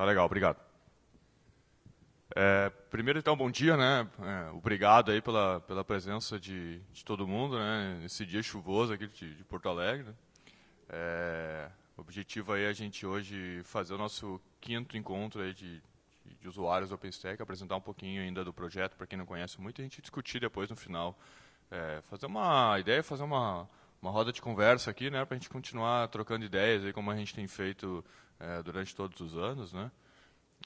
Tá legal, obrigado. É, primeiro, então, bom dia, né? É, obrigado aí pela, pela presença de, de todo mundo, né? Esse dia chuvoso aqui de, de Porto Alegre. Né? É, o objetivo aí é a gente hoje fazer o nosso quinto encontro aí de, de, de usuários OpenStack, apresentar um pouquinho ainda do projeto para quem não conhece muito e a gente discutir depois no final. É, fazer uma ideia, fazer uma, uma roda de conversa aqui, né? Para a gente continuar trocando ideias aí como a gente tem feito é, durante todos os anos, né?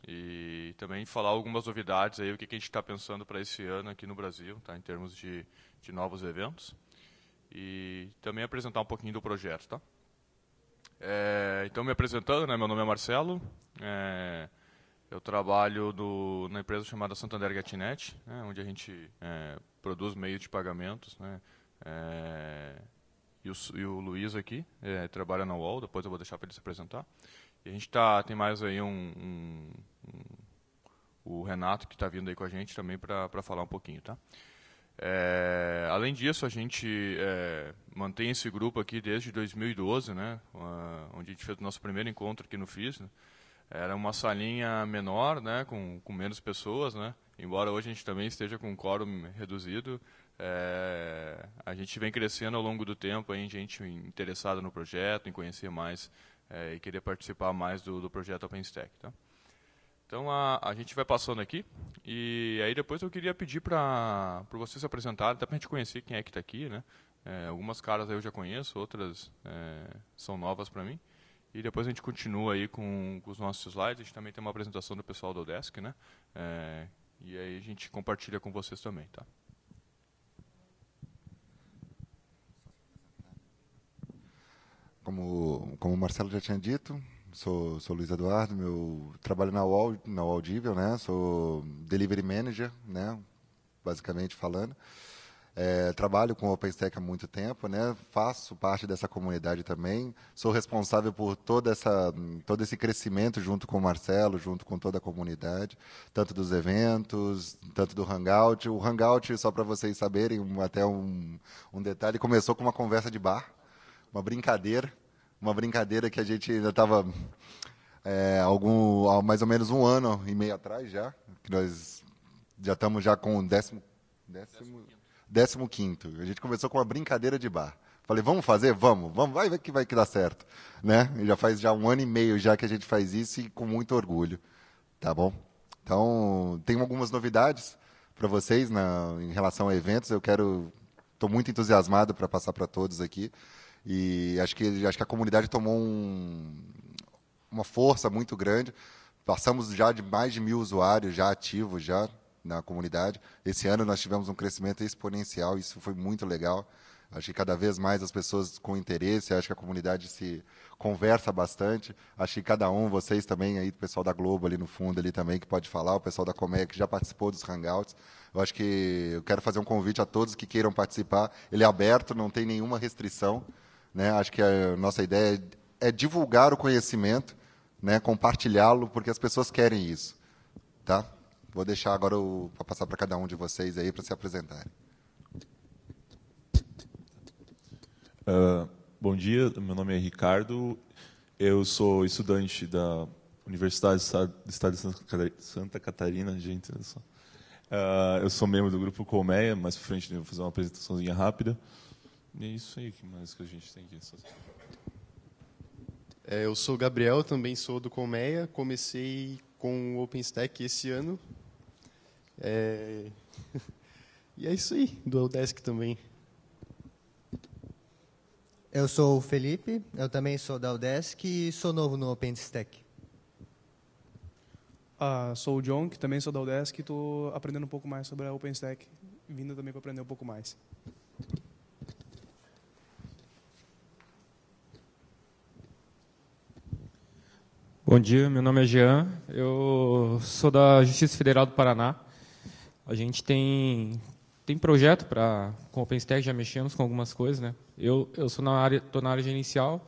E também falar algumas novidades aí, o que, que a gente está pensando para esse ano aqui no Brasil, tá? Em termos de, de novos eventos. E também apresentar um pouquinho do projeto, tá? É, então, me apresentando, né? Meu nome é Marcelo. É, eu trabalho do, na empresa chamada Santander Gatinet, né, onde a gente é, produz meios de pagamentos. Né, é, e, o, e, o, Luiz aqui é, trabalha na UOL, depois eu vou deixar para ele se apresentar. E a gente tá, tem mais aí um, um, um o Renato que está vindo aí com a gente também para falar um pouquinho, tá? É, além disso, a gente é, mantém esse grupo aqui desde 2012, né? onde a gente fez o nosso primeiro encontro aqui no FIS. Né? Era uma salinha menor, né? Com, com menos pessoas, né? Embora hoje a gente também esteja com um quórum reduzido, é, a gente vem crescendo ao longo do tempo, aí, gente é interessada no projeto, em conhecer mais é, e querer participar mais do, do projeto OpenStack. Tá? Então, a, a gente vai passando aqui, e aí depois eu queria pedir para vocês se apresentarem, até para a gente conhecer quem é que está aqui. Né? É, algumas caras eu já conheço, outras é, são novas para mim. E depois a gente continua aí com, com, os nossos slides. A gente também tem uma apresentação do pessoal do Desk, né? É, e aí a gente compartilha com vocês também, tá? como, como o Marcelo já tinha dito, sou, sou Luiz Eduardo, meu trabalho na UOL, na Audível, né? Sou delivery manager, né? Basicamente falando. É, trabalho com OpenStack há muito tempo, né? Faço parte dessa comunidade também. Sou responsável por toda essa, todo esse crescimento junto com o Marcelo, junto com toda a comunidade, tanto dos eventos, tanto do Hangout. O Hangout, só para vocês saberem, até um, um detalhe, começou com uma conversa de bar uma brincadeira, uma brincadeira que a gente ainda estava é, algum, há mais ou menos um ano e meio atrás já, que nós já estamos já com o décimo, décimo, décimo quinto. A gente começou com uma brincadeira de bar. Falei, vamos fazer? Vamos, vamos, vai ver que vai que dá certo. Né? E já faz já um ano e meio já que a gente faz isso e com muito orgulho. Tá bom? Então, tem algumas novidades para vocês na, em relação a eventos. Eu quero. Estou muito entusiasmado para passar para todos aqui. E acho que, acho que a comunidade tomou um, uma força muito grande. Passamos já de mais de mil usuários já ativos já na comunidade. Esse ano nós tivemos um crescimento exponencial, isso foi muito legal. Acho que cada vez mais as pessoas com interesse, acho que a comunidade se conversa bastante. Acho que cada um, vocês também, aí, o pessoal da Globo ali no fundo ali também que pode falar, o pessoal da Comex que já participou dos Hangouts. Eu acho que eu quero fazer um convite a todos que queiram participar. Ele é aberto, não tem nenhuma restrição. Né? Acho que a nossa ideia é, é, divulgar o conhecimento, né? compartilhá-lo, porque as pessoas querem isso. Tá? Vou deixar agora para passar para cada um de vocês aí para se apresentarem. Uh, bom dia, meu nome é Ricardo, eu sou estudante da Universidade do Estado de Santa Catarina, gente, Uh, eu sou membro do grupo Colmeia, mais para frente eu vou fazer uma apresentaçãozinha rápida. E é isso aí que mais que a gente tem que É, eu sou o Gabriel, também sou do Colmeia. Comecei com o OpenStack esse ano. É... e é isso aí, do Eldesk também. Eu sou o Felipe, eu também sou da Eldesk e sou novo no OpenStack. Ah, sou o John, que também sou da Eldesk e estou aprendendo um pouco mais sobre a OpenStack, vindo também para aprender um pouco mais. Bom dia, meu nome é Jean, eu sou da Justiça Federal do Paraná. A gente tem, tem projeto para, com o OpenStack já mexemos com algumas coisas, né? Eu, eu sou na área, tô na área gerencial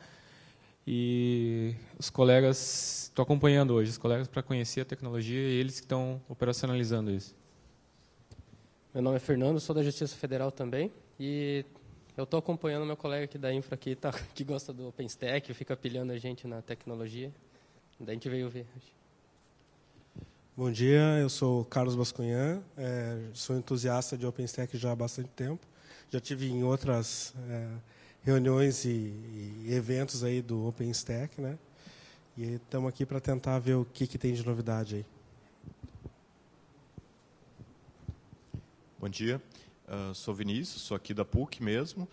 e os colegas, estou acompanhando hoje os colegas para conhecer a tecnologia e eles que estão operacionalizando isso. Meu nome é Fernando, sou da Justiça Federal também e eu estou acompanhando meu colega aqui da Infra que, tá, que gosta do OpenStack, fica pilhando a gente na tecnologia. Daí a gente veio ver. Bom dia, eu sou Carlos Bascunhã, é, sou entusiasta de OpenStack já há bastante tempo. Já tive em outras é, reuniões e, e, eventos aí do OpenStack, né? E estamos aqui para tentar ver o que, que tem de novidade aí. Bom dia, uh, sou Vinícius, sou aqui da PUC mesmo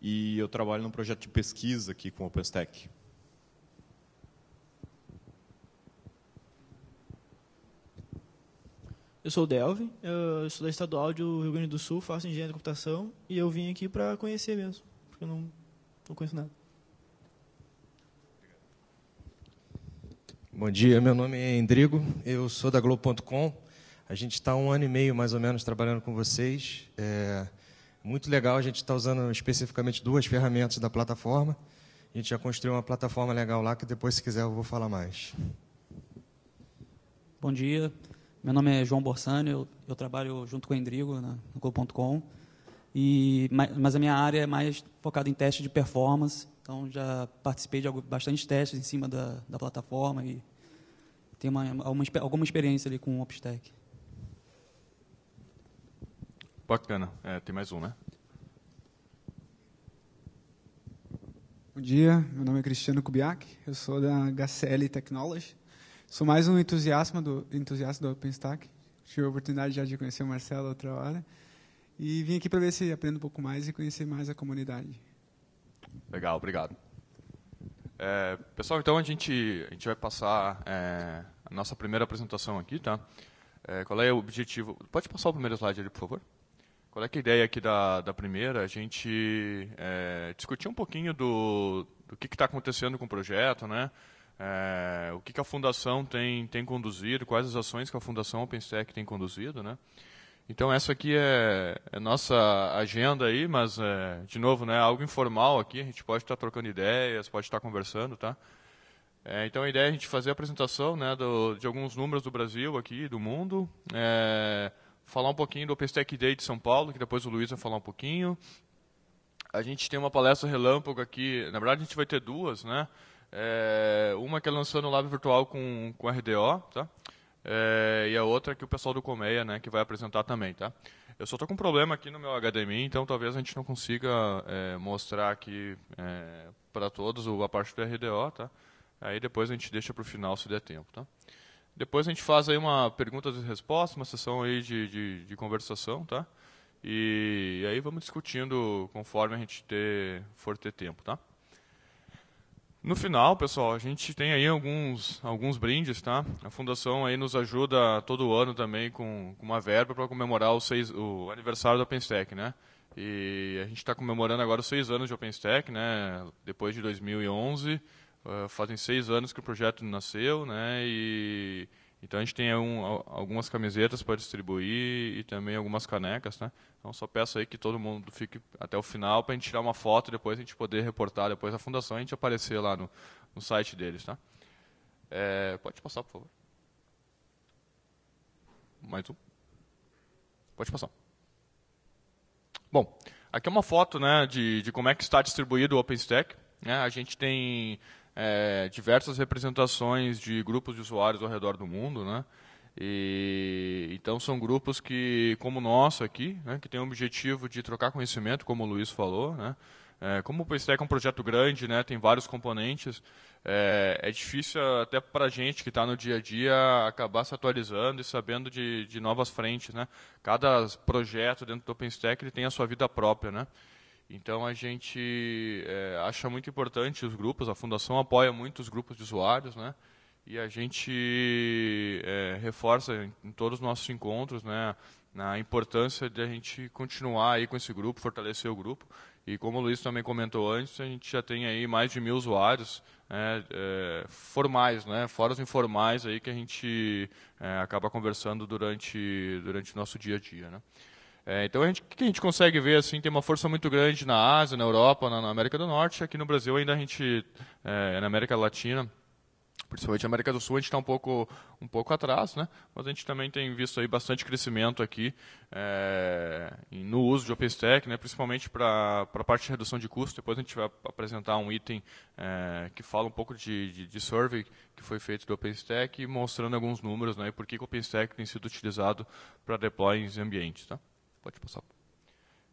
e eu trabalho num projeto de pesquisa aqui com o OpenStack. Eu sou o Delvin, eu sou da Estadual do Rio Grande do Sul, faço engenharia de computação e eu vim aqui para conhecer mesmo, porque eu não, não conheço nada. Bom dia, meu nome é Endrigo, eu sou da Globo.com. A gente está um ano e meio, mais ou menos, trabalhando com vocês. É muito legal, a gente está usando especificamente duas ferramentas da plataforma. A gente já construiu uma plataforma legal lá, que depois, se quiser, eu vou falar mais. Bom dia, meu nome é João Borsani, eu, eu trabalho junto com o Endrigo né, no Globo.com, e, mas a minha área é mais focada em teste de performance, então já participei de bastante testes em cima da, da plataforma e tenho uma, uma, alguma experiência ali com o OpsTech. Bacana. É, tem mais um, né? Bom dia, meu nome é Cristiano Kubiak, eu sou da HCL Technology. Sou mais um entusiasta do, entusiasta do OpenStack. Tive a oportunidade já de conhecer o Marcelo outra hora. E vim aqui para ver se aprendo um pouco mais e conhecer mais a comunidade. Legal, obrigado. É, pessoal, então a gente, a gente vai passar é, a nossa primeira apresentação aqui, tá? É, qual é o objetivo? Pode passar o primeiro slide ali, por favor? Qual é, é a ideia aqui da, da primeira? A gente é, discutir um pouquinho do, do que está acontecendo com o projeto, né? é, o que, que, a Fundação tem, tem conduzido, quais as ações que a Fundação OpenStack tem conduzido. Né? Então, essa aqui é, é nossa agenda aí, mas, é, de novo, né, algo informal aqui, a gente pode estar tá trocando ideias, pode estar tá conversando, tá? É, então, a ideia é a gente fazer a apresentação né, do, de alguns números do Brasil aqui, do mundo, é, falar um pouquinho do OpenStack Day de São Paulo, que depois o Luiz vai falar um pouquinho. A gente tem uma palestra relâmpago aqui, na verdade a gente vai ter duas, né? É, uma que é lançou no Lab Virtual com, com RDO, tá? É, e a outra que o pessoal do Comeia, né, que vai apresentar também, tá? Eu só estou com um problema aqui no meu HDMI, então talvez a gente não consiga é, mostrar aqui é, para todos a parte do RDO, tá? Aí depois a gente deixa para o final se der tempo, tá? Depois a gente faz aí uma pergunta e resposta uma sessão aí de, de, de conversação, tá? E, e aí vamos discutindo conforme a gente ter, for ter tempo, tá? No final, pessoal, a gente tem aí alguns, alguns brindes, tá? A fundação aí nos ajuda todo ano também com, com uma verba para comemorar o, seis, o aniversário da OpenStack, né? E a gente está comemorando agora os seis anos de OpenStack, né? Depois de 2011, uh, eh, fazem seis anos que o projeto nasceu, né? E então a gente tem um, algumas camisetas para distribuir e também algumas canecas, né? Então só peço aí que todo mundo fique até o final para a gente tirar uma foto depois a gente poder reportar depois a fundação e a gente aparecer lá no, no site deles, tá? É, pode passar, por favor. Mais um. Pode passar. Bom, aqui é uma foto né, de, de como é que está distribuído o OpenStack. Né? A gente tem é, diversas representações de grupos de usuários ao redor do mundo, né? E, então são grupos que, como o nosso aqui, né, que tem o objetivo de trocar conhecimento, como o Luiz falou, né? É, como o OpenStack é um projeto grande, né, tem vários componentes, é, é difícil até para a gente que está no dia a dia acabar se atualizando e sabendo de, de novas frentes. Né? Cada projeto dentro do OpenStack ele tem a sua vida própria. Né? Então a gente é, acha muito importante os grupos, a fundação apoia muito os grupos de usuários, né? E a gente é, reforça em, em todos os nossos encontros, né, a importância de a gente continuar aí com esse grupo, fortalecer o grupo. E como o Luiz também comentou antes, a gente já tem aí mais de mil usuários né, é, formais, né, fora informais aí que a gente é, acaba conversando durante durante o nosso dia a dia, né? É, então, a gente, o que a gente consegue ver? assim Tem uma força muito grande na Ásia, na Europa, na, na América do Norte. Aqui no Brasil, ainda a gente, é, é na América Latina, principalmente na América do Sul, a gente está um pouco, um pouco atrás, né? mas a gente também tem visto aí bastante crescimento aqui é, no uso de OpenStack, né? principalmente para a parte de redução de custo. Depois a gente vai apresentar um item é, que fala um pouco de, de, de survey que foi feito do OpenStack, mostrando alguns números né? e por que o OpenStack tem sido utilizado para deploy em ambientes. Tá? Pode passar.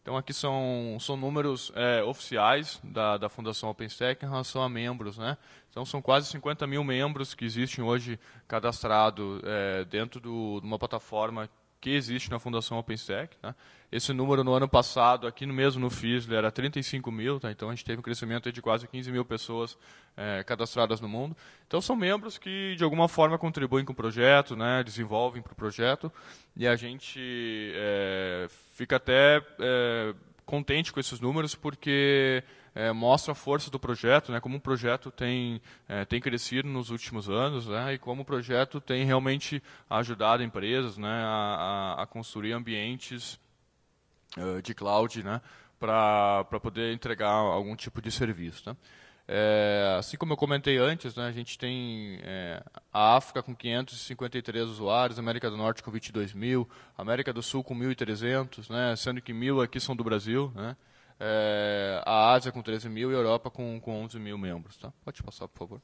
Então, aqui são, são números é, oficiais da, da Fundação OpenStack em relação a membros. Né? Então, são quase 50 mil membros que existem hoje cadastrados é, dentro do, de uma plataforma que existe na Fundação OpenStack. Né? Esse número no ano passado, aqui no mesmo no FISL, era 35 mil, tá? então a gente teve um crescimento de quase 15 mil pessoas é, cadastradas no mundo. Então são membros que, de alguma forma, contribuem com o projeto, né? desenvolvem para o projeto, e a gente é, fica até é, contente com esses números, porque é, mostra a força do projeto, né, como o projeto tem, é, tem crescido nos últimos anos né, e como o projeto tem realmente ajudado empresas né, a, a construir ambientes uh, de cloud né, para poder entregar algum tipo de serviço. Né. É, assim como eu comentei antes, né, a gente tem é, a África com 553 usuários, América do Norte com 22 mil, América do Sul com 1.300, né, sendo que mil aqui são do Brasil, né, é, a Ásia com 13 mil e a Europa com, com 11 mil membros. Tá? Pode passar, por favor.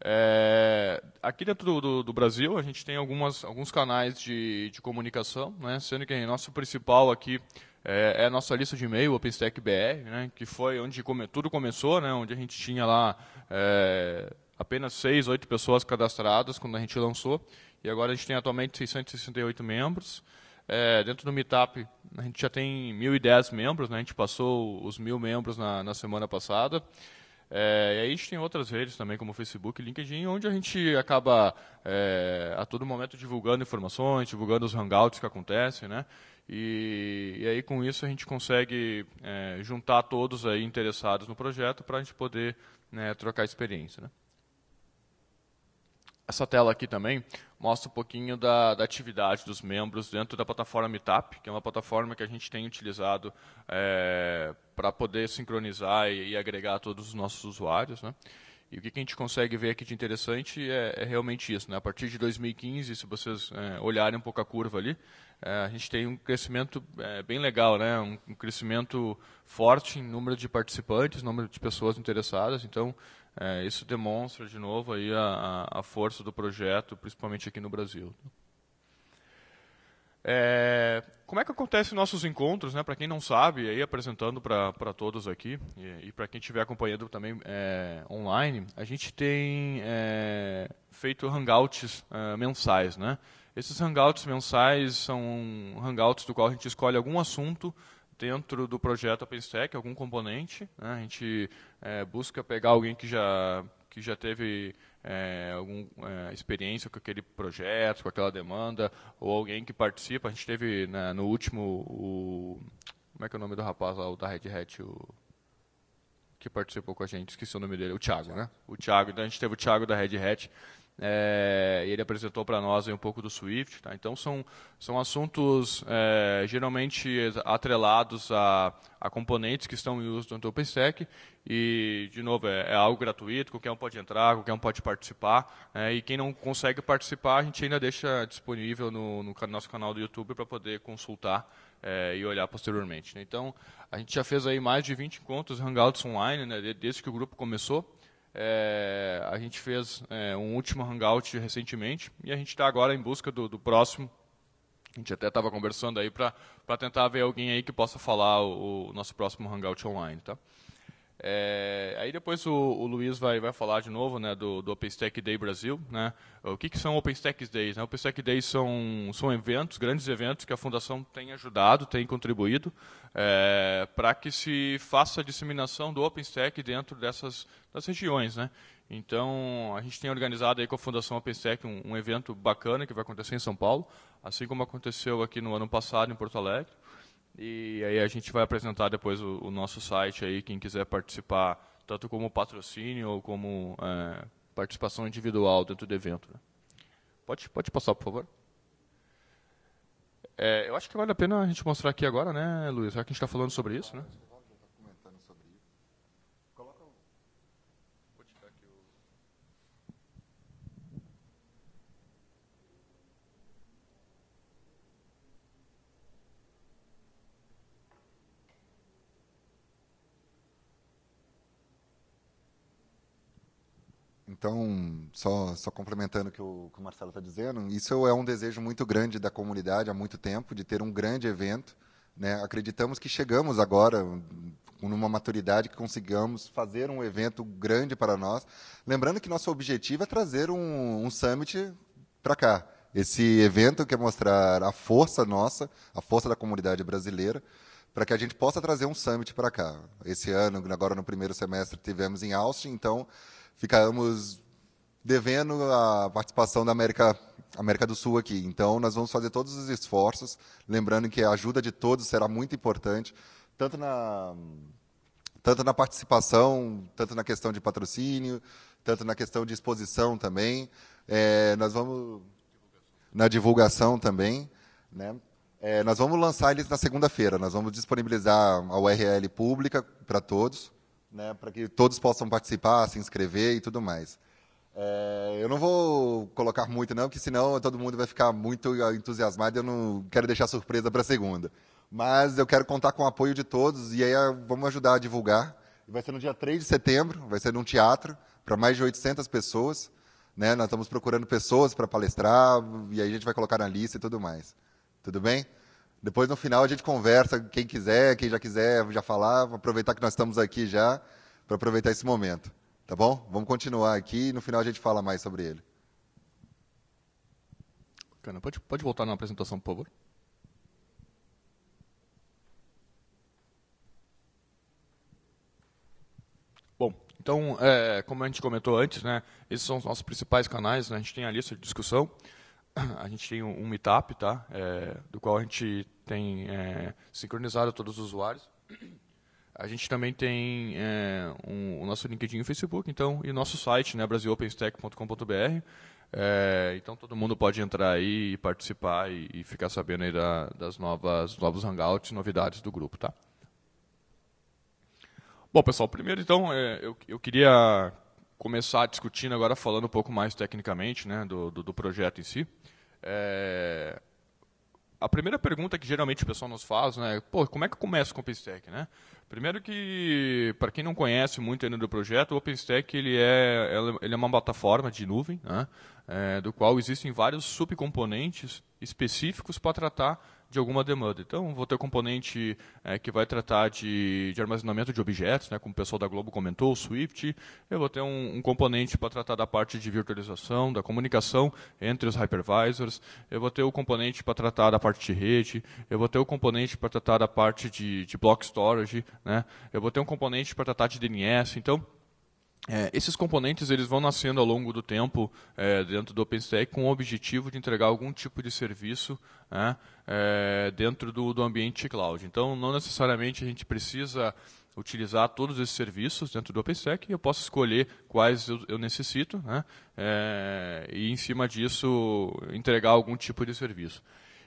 É, aqui dentro do, do, do, Brasil, a gente tem algumas, alguns canais de, de comunicação, né, sendo que nosso principal aqui é, é, a nossa lista de e-mail, OpenStack BR, né, que foi onde come, tudo começou, né, onde a gente tinha lá é, apenas 6, 8 pessoas cadastradas quando a gente lançou, e agora a gente tem atualmente 668 membros. É, dentro do Meetup, a gente já tem 1.010 membros, né? a gente passou os 1.000 membros na, na semana passada. É, e aí a gente tem outras redes também, como Facebook, LinkedIn, onde a gente acaba é, a todo momento divulgando informações, divulgando os hangouts que acontecem, né? E, e aí com isso a gente consegue é, juntar todos aí interessados no projeto para a gente poder né, trocar experiência, né? Essa tela aqui também mostra um pouquinho da, da, atividade dos membros dentro da plataforma Meetup, que é uma plataforma que a gente tem utilizado é, para poder sincronizar e, e, agregar todos os nossos usuários. Né? E o que, a gente consegue ver aqui de interessante é, é realmente isso. Né? A partir de 2015, se vocês é, olharem um pouco a curva ali, é, a gente tem um crescimento é, bem legal, né? Um, um, crescimento forte em número de participantes, número de pessoas interessadas. Então, é, isso demonstra de novo aí a, a força do projeto, principalmente aqui no Brasil. É, como é que acontecem nossos encontros, né? Para quem não sabe, aí apresentando para todos aqui e, e para quem estiver acompanhando também é, online, a gente tem é, feito hangouts mensais, né? Esses hangouts mensais são hangouts do qual a gente escolhe algum assunto dentro do projeto OpenStack, algum componente. Né? A gente é, busca pegar alguém que já, que já teve é, alguma é, experiência com aquele projeto, com aquela demanda, ou alguém que participa. A gente teve né, no último o, como é que é o nome do rapaz lá, o da Red Hat, o, que participou com a gente, esqueci o nome dele, o Thiago, né? O Thiago, então a gente teve o Thiago da Red Hat, é, ele apresentou para nós um pouco do Swift. Tá? Então, são, são assuntos é, geralmente atrelados a, a, componentes que estão em uso do OpenStack. E, de novo, é, é, algo gratuito, qualquer um pode entrar, qualquer um pode participar. Né? e quem não consegue participar, a gente ainda deixa disponível no, no nosso canal do YouTube para poder consultar é, e olhar posteriormente. Né? Então, a gente já fez aí mais de 20 encontros Hangouts online, né, desde que o grupo começou. É, a gente fez é, um último hangout recentemente e a gente está agora em busca do, do, próximo. A gente até estava conversando aí para tentar ver alguém aí que possa falar o, o nosso próximo hangout online, tá? É, aí depois o, o, Luiz vai, vai falar de novo né, do, do OpenStack Day Brasil. Né? O que, que são OpenStack Days? Né? OpenStack Days são, são eventos, grandes eventos que a Fundação tem ajudado, tem contribuído é, para que se faça a disseminação do OpenStack dentro dessas das regiões. Né? Então, a gente tem organizado aí com a Fundação OpenStack um, um evento bacana que vai acontecer em São Paulo, assim como aconteceu aqui no ano passado em Porto Alegre. E aí a gente vai apresentar depois o, o nosso site aí, quem quiser participar, tanto como patrocínio ou como é, participação individual dentro do evento. Né? Pode, pode passar, por favor. É, eu acho que vale a pena a gente mostrar aqui agora, né, Luiz? Já que a gente está falando sobre isso, né? Então, só, só complementando o que o, que o Marcelo está dizendo, isso é um desejo muito grande da comunidade há muito tempo, de ter um grande evento. Né? Acreditamos que chegamos agora numa maturidade que consigamos fazer um evento grande para nós. Lembrando que nosso objetivo é trazer um, um summit para cá. Esse evento quer mostrar a força nossa, a força da comunidade brasileira, para que a gente possa trazer um summit para cá. Esse ano, agora no primeiro semestre, tivemos em Austin, então ficamos devendo a participação da América, América do Sul aqui. Então, nós vamos fazer todos os esforços, lembrando que a ajuda de todos será muito importante, tanto na, tanto na participação, tanto na questão de patrocínio, tanto na questão de exposição também. É, nós vamos na divulgação também, né? É, nós vamos lançar eles na segunda-feira. Nós vamos disponibilizar a URL pública para todos né, para que todos possam participar, se inscrever e tudo mais. É, eu não vou colocar muito, não, porque senão todo mundo vai ficar muito entusiasmado e eu não quero deixar surpresa para a segunda. Mas eu quero contar com o apoio de todos e aí ah, vamos ajudar a divulgar. Vai ser no dia 3 de setembro, vai ser num teatro para mais de 800 pessoas. Né? Nós estamos procurando pessoas para palestrar e aí a gente vai colocar na lista e tudo mais. Tudo bem? Depois, no final, a gente conversa, quem quiser, quem já quiser já falar, aproveitar que nós estamos aqui já, para aproveitar esse momento. Tá bom? Vamos continuar aqui e no final a gente fala mais sobre ele. Bacana. Pode, pode voltar na apresentação, por favor? Bom, então, é, como a gente comentou antes, né, esses são os nossos principais canais, né, a gente tem a lista de discussão a gente tem um, meetup, tá? É, do qual a gente tem é, sincronizado todos os usuários. A gente também tem é, um, o nosso LinkedIn e Facebook, então, e o nosso site, né, brasilopenstack.com.br. É, então todo mundo pode entrar aí e participar e, e ficar sabendo aí da, das novas novos hangouts, novidades do grupo, tá? Bom, pessoal, primeiro então é, eu, eu queria começar discutindo agora falando um pouco mais tecnicamente, né, do, do, do projeto em si. É... A primeira pergunta que geralmente o pessoal nos faz, né? Pô, como é que começa com o OpenStack, né? Primeiro que, para quem não conhece muito ainda do projeto, o OpenStack ele é, ele é uma plataforma de nuvem, né? É, do qual existem vários subcomponentes específicos para tratar de alguma demanda. Então, vou ter componente é, que vai tratar de, de, armazenamento de objetos, né, como o pessoal da Globo comentou, o Swift. Eu vou ter um, um componente para tratar da parte de virtualização, da comunicação entre os hypervisors. Eu vou ter o componente para tratar da parte de rede. Eu vou ter o componente para tratar da parte de, de block storage. Né? Eu vou ter um componente para tratar de DNS. Então, é, esses componentes eles vão nascendo ao longo do tempo é, dentro do OpenStack com o objetivo de entregar algum tipo de serviço né, é, dentro do, do ambiente cloud. Então, não necessariamente a gente precisa utilizar todos esses serviços dentro do OpenStack eu posso escolher quais eu, eu necessito né, é, e, em cima disso, entregar algum tipo de serviço.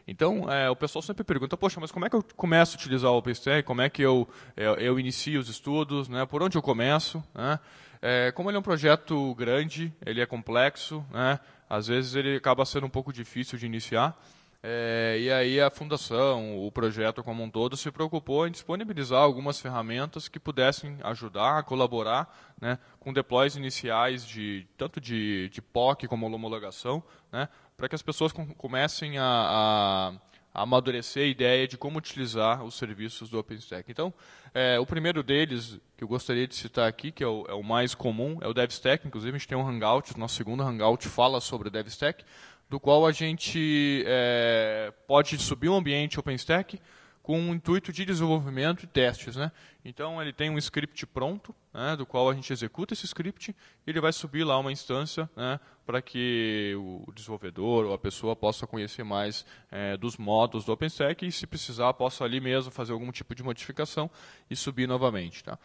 Então, é, o pessoal sempre pergunta, poxa, mas como é que eu começo a utilizar o OpenStack? Como é que eu, eu, é, eu inicio os estudos? Né? Por onde eu começo? Né? É, como ele é um projeto grande, ele é complexo, né? às vezes ele acaba sendo um pouco difícil de iniciar. É, e aí a fundação, o projeto como um todo, se preocupou em disponibilizar algumas ferramentas que pudessem ajudar, a colaborar né, com deploys iniciais de tanto de, de POC como homologação, né, para que as pessoas com, comecem a, a amadurecer a ideia de como utilizar os serviços do OpenStack. Então, é, o primeiro deles que eu gostaria de citar aqui, que é o, é o, mais comum, é o DevStack. Inclusive, a gente tem um Hangout, nosso segundo Hangout fala sobre o DevStack, do qual a gente é, pode subir um ambiente OpenStack com o um intuito de desenvolvimento e testes. Né? Então, ele tem um script pronto, né, do qual a gente executa esse script, e ele vai subir lá uma instância né, para que o desenvolvedor ou a pessoa possa conhecer mais é, dos modos do OpenStack e, se precisar, possa ali mesmo fazer algum tipo de modificação e subir novamente. Tá?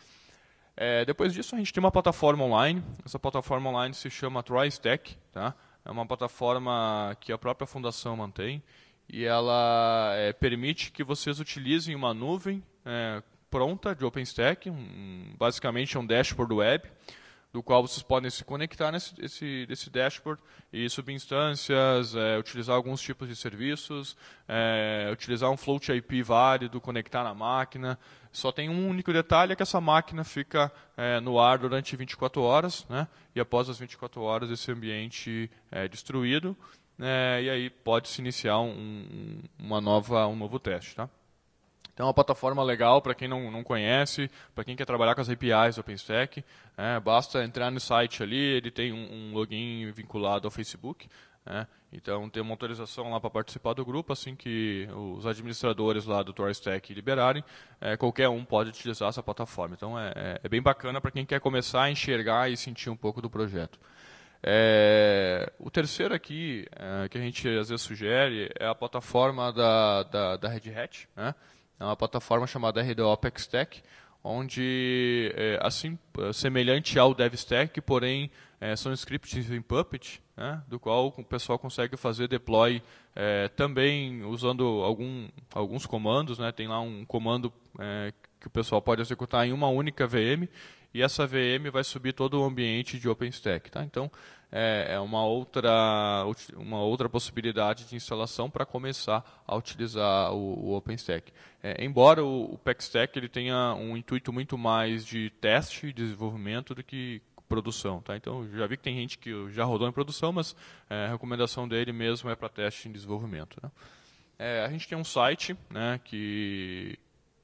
É, depois disso, a gente tem uma plataforma online. Essa plataforma online se chama TryStack. Tá? É uma plataforma que a própria fundação mantém e ela é, permite que vocês utilizem uma nuvem é, pronta de OpenStack, um, basicamente é um dashboard web, do qual vocês podem se conectar nesse esse, desse dashboard e subir instâncias, é, utilizar alguns tipos de serviços, é, utilizar um float IP válido, conectar na máquina. Só tem um único detalhe, é que essa máquina fica é, no ar durante 24 horas, né? e após as 24 horas esse ambiente é destruído, né? e aí pode-se iniciar um, uma nova, um novo teste. Tá? Então, é uma plataforma legal para quem não, não conhece, para quem quer trabalhar com as APIs do OpenStack. Né? Basta entrar no site ali, ele tem um, um login vinculado ao Facebook. Né? Então, tem uma autorização lá para participar do grupo, assim que os administradores lá do TorStack liberarem, é, qualquer um pode utilizar essa plataforma. Então, é, é, é bem bacana para quem quer começar a enxergar e sentir um pouco do projeto. É, o terceiro aqui, é, que a gente às vezes sugere, é a plataforma da, da, da Red Hat, né? É uma plataforma chamada RDOPEX Stack, onde, é, assim, semelhante ao DevStack, porém, é, são scripts em Puppet, né, do qual o pessoal consegue fazer deploy é, também usando algum, alguns comandos. Né, tem lá um comando é, que o pessoal pode executar em uma única VM, e essa VM vai subir todo o ambiente de OpenStack. Tá? Então, é, é, uma, outra, uma outra possibilidade de instalação para começar a utilizar o, o OpenStack. É, embora o, o PackStack ele tenha um intuito muito mais de teste e desenvolvimento do que produção. Tá? Então, já vi que tem gente que já rodou em produção, mas é, a recomendação dele mesmo é para teste e desenvolvimento. Né? É, a gente tem um site né, que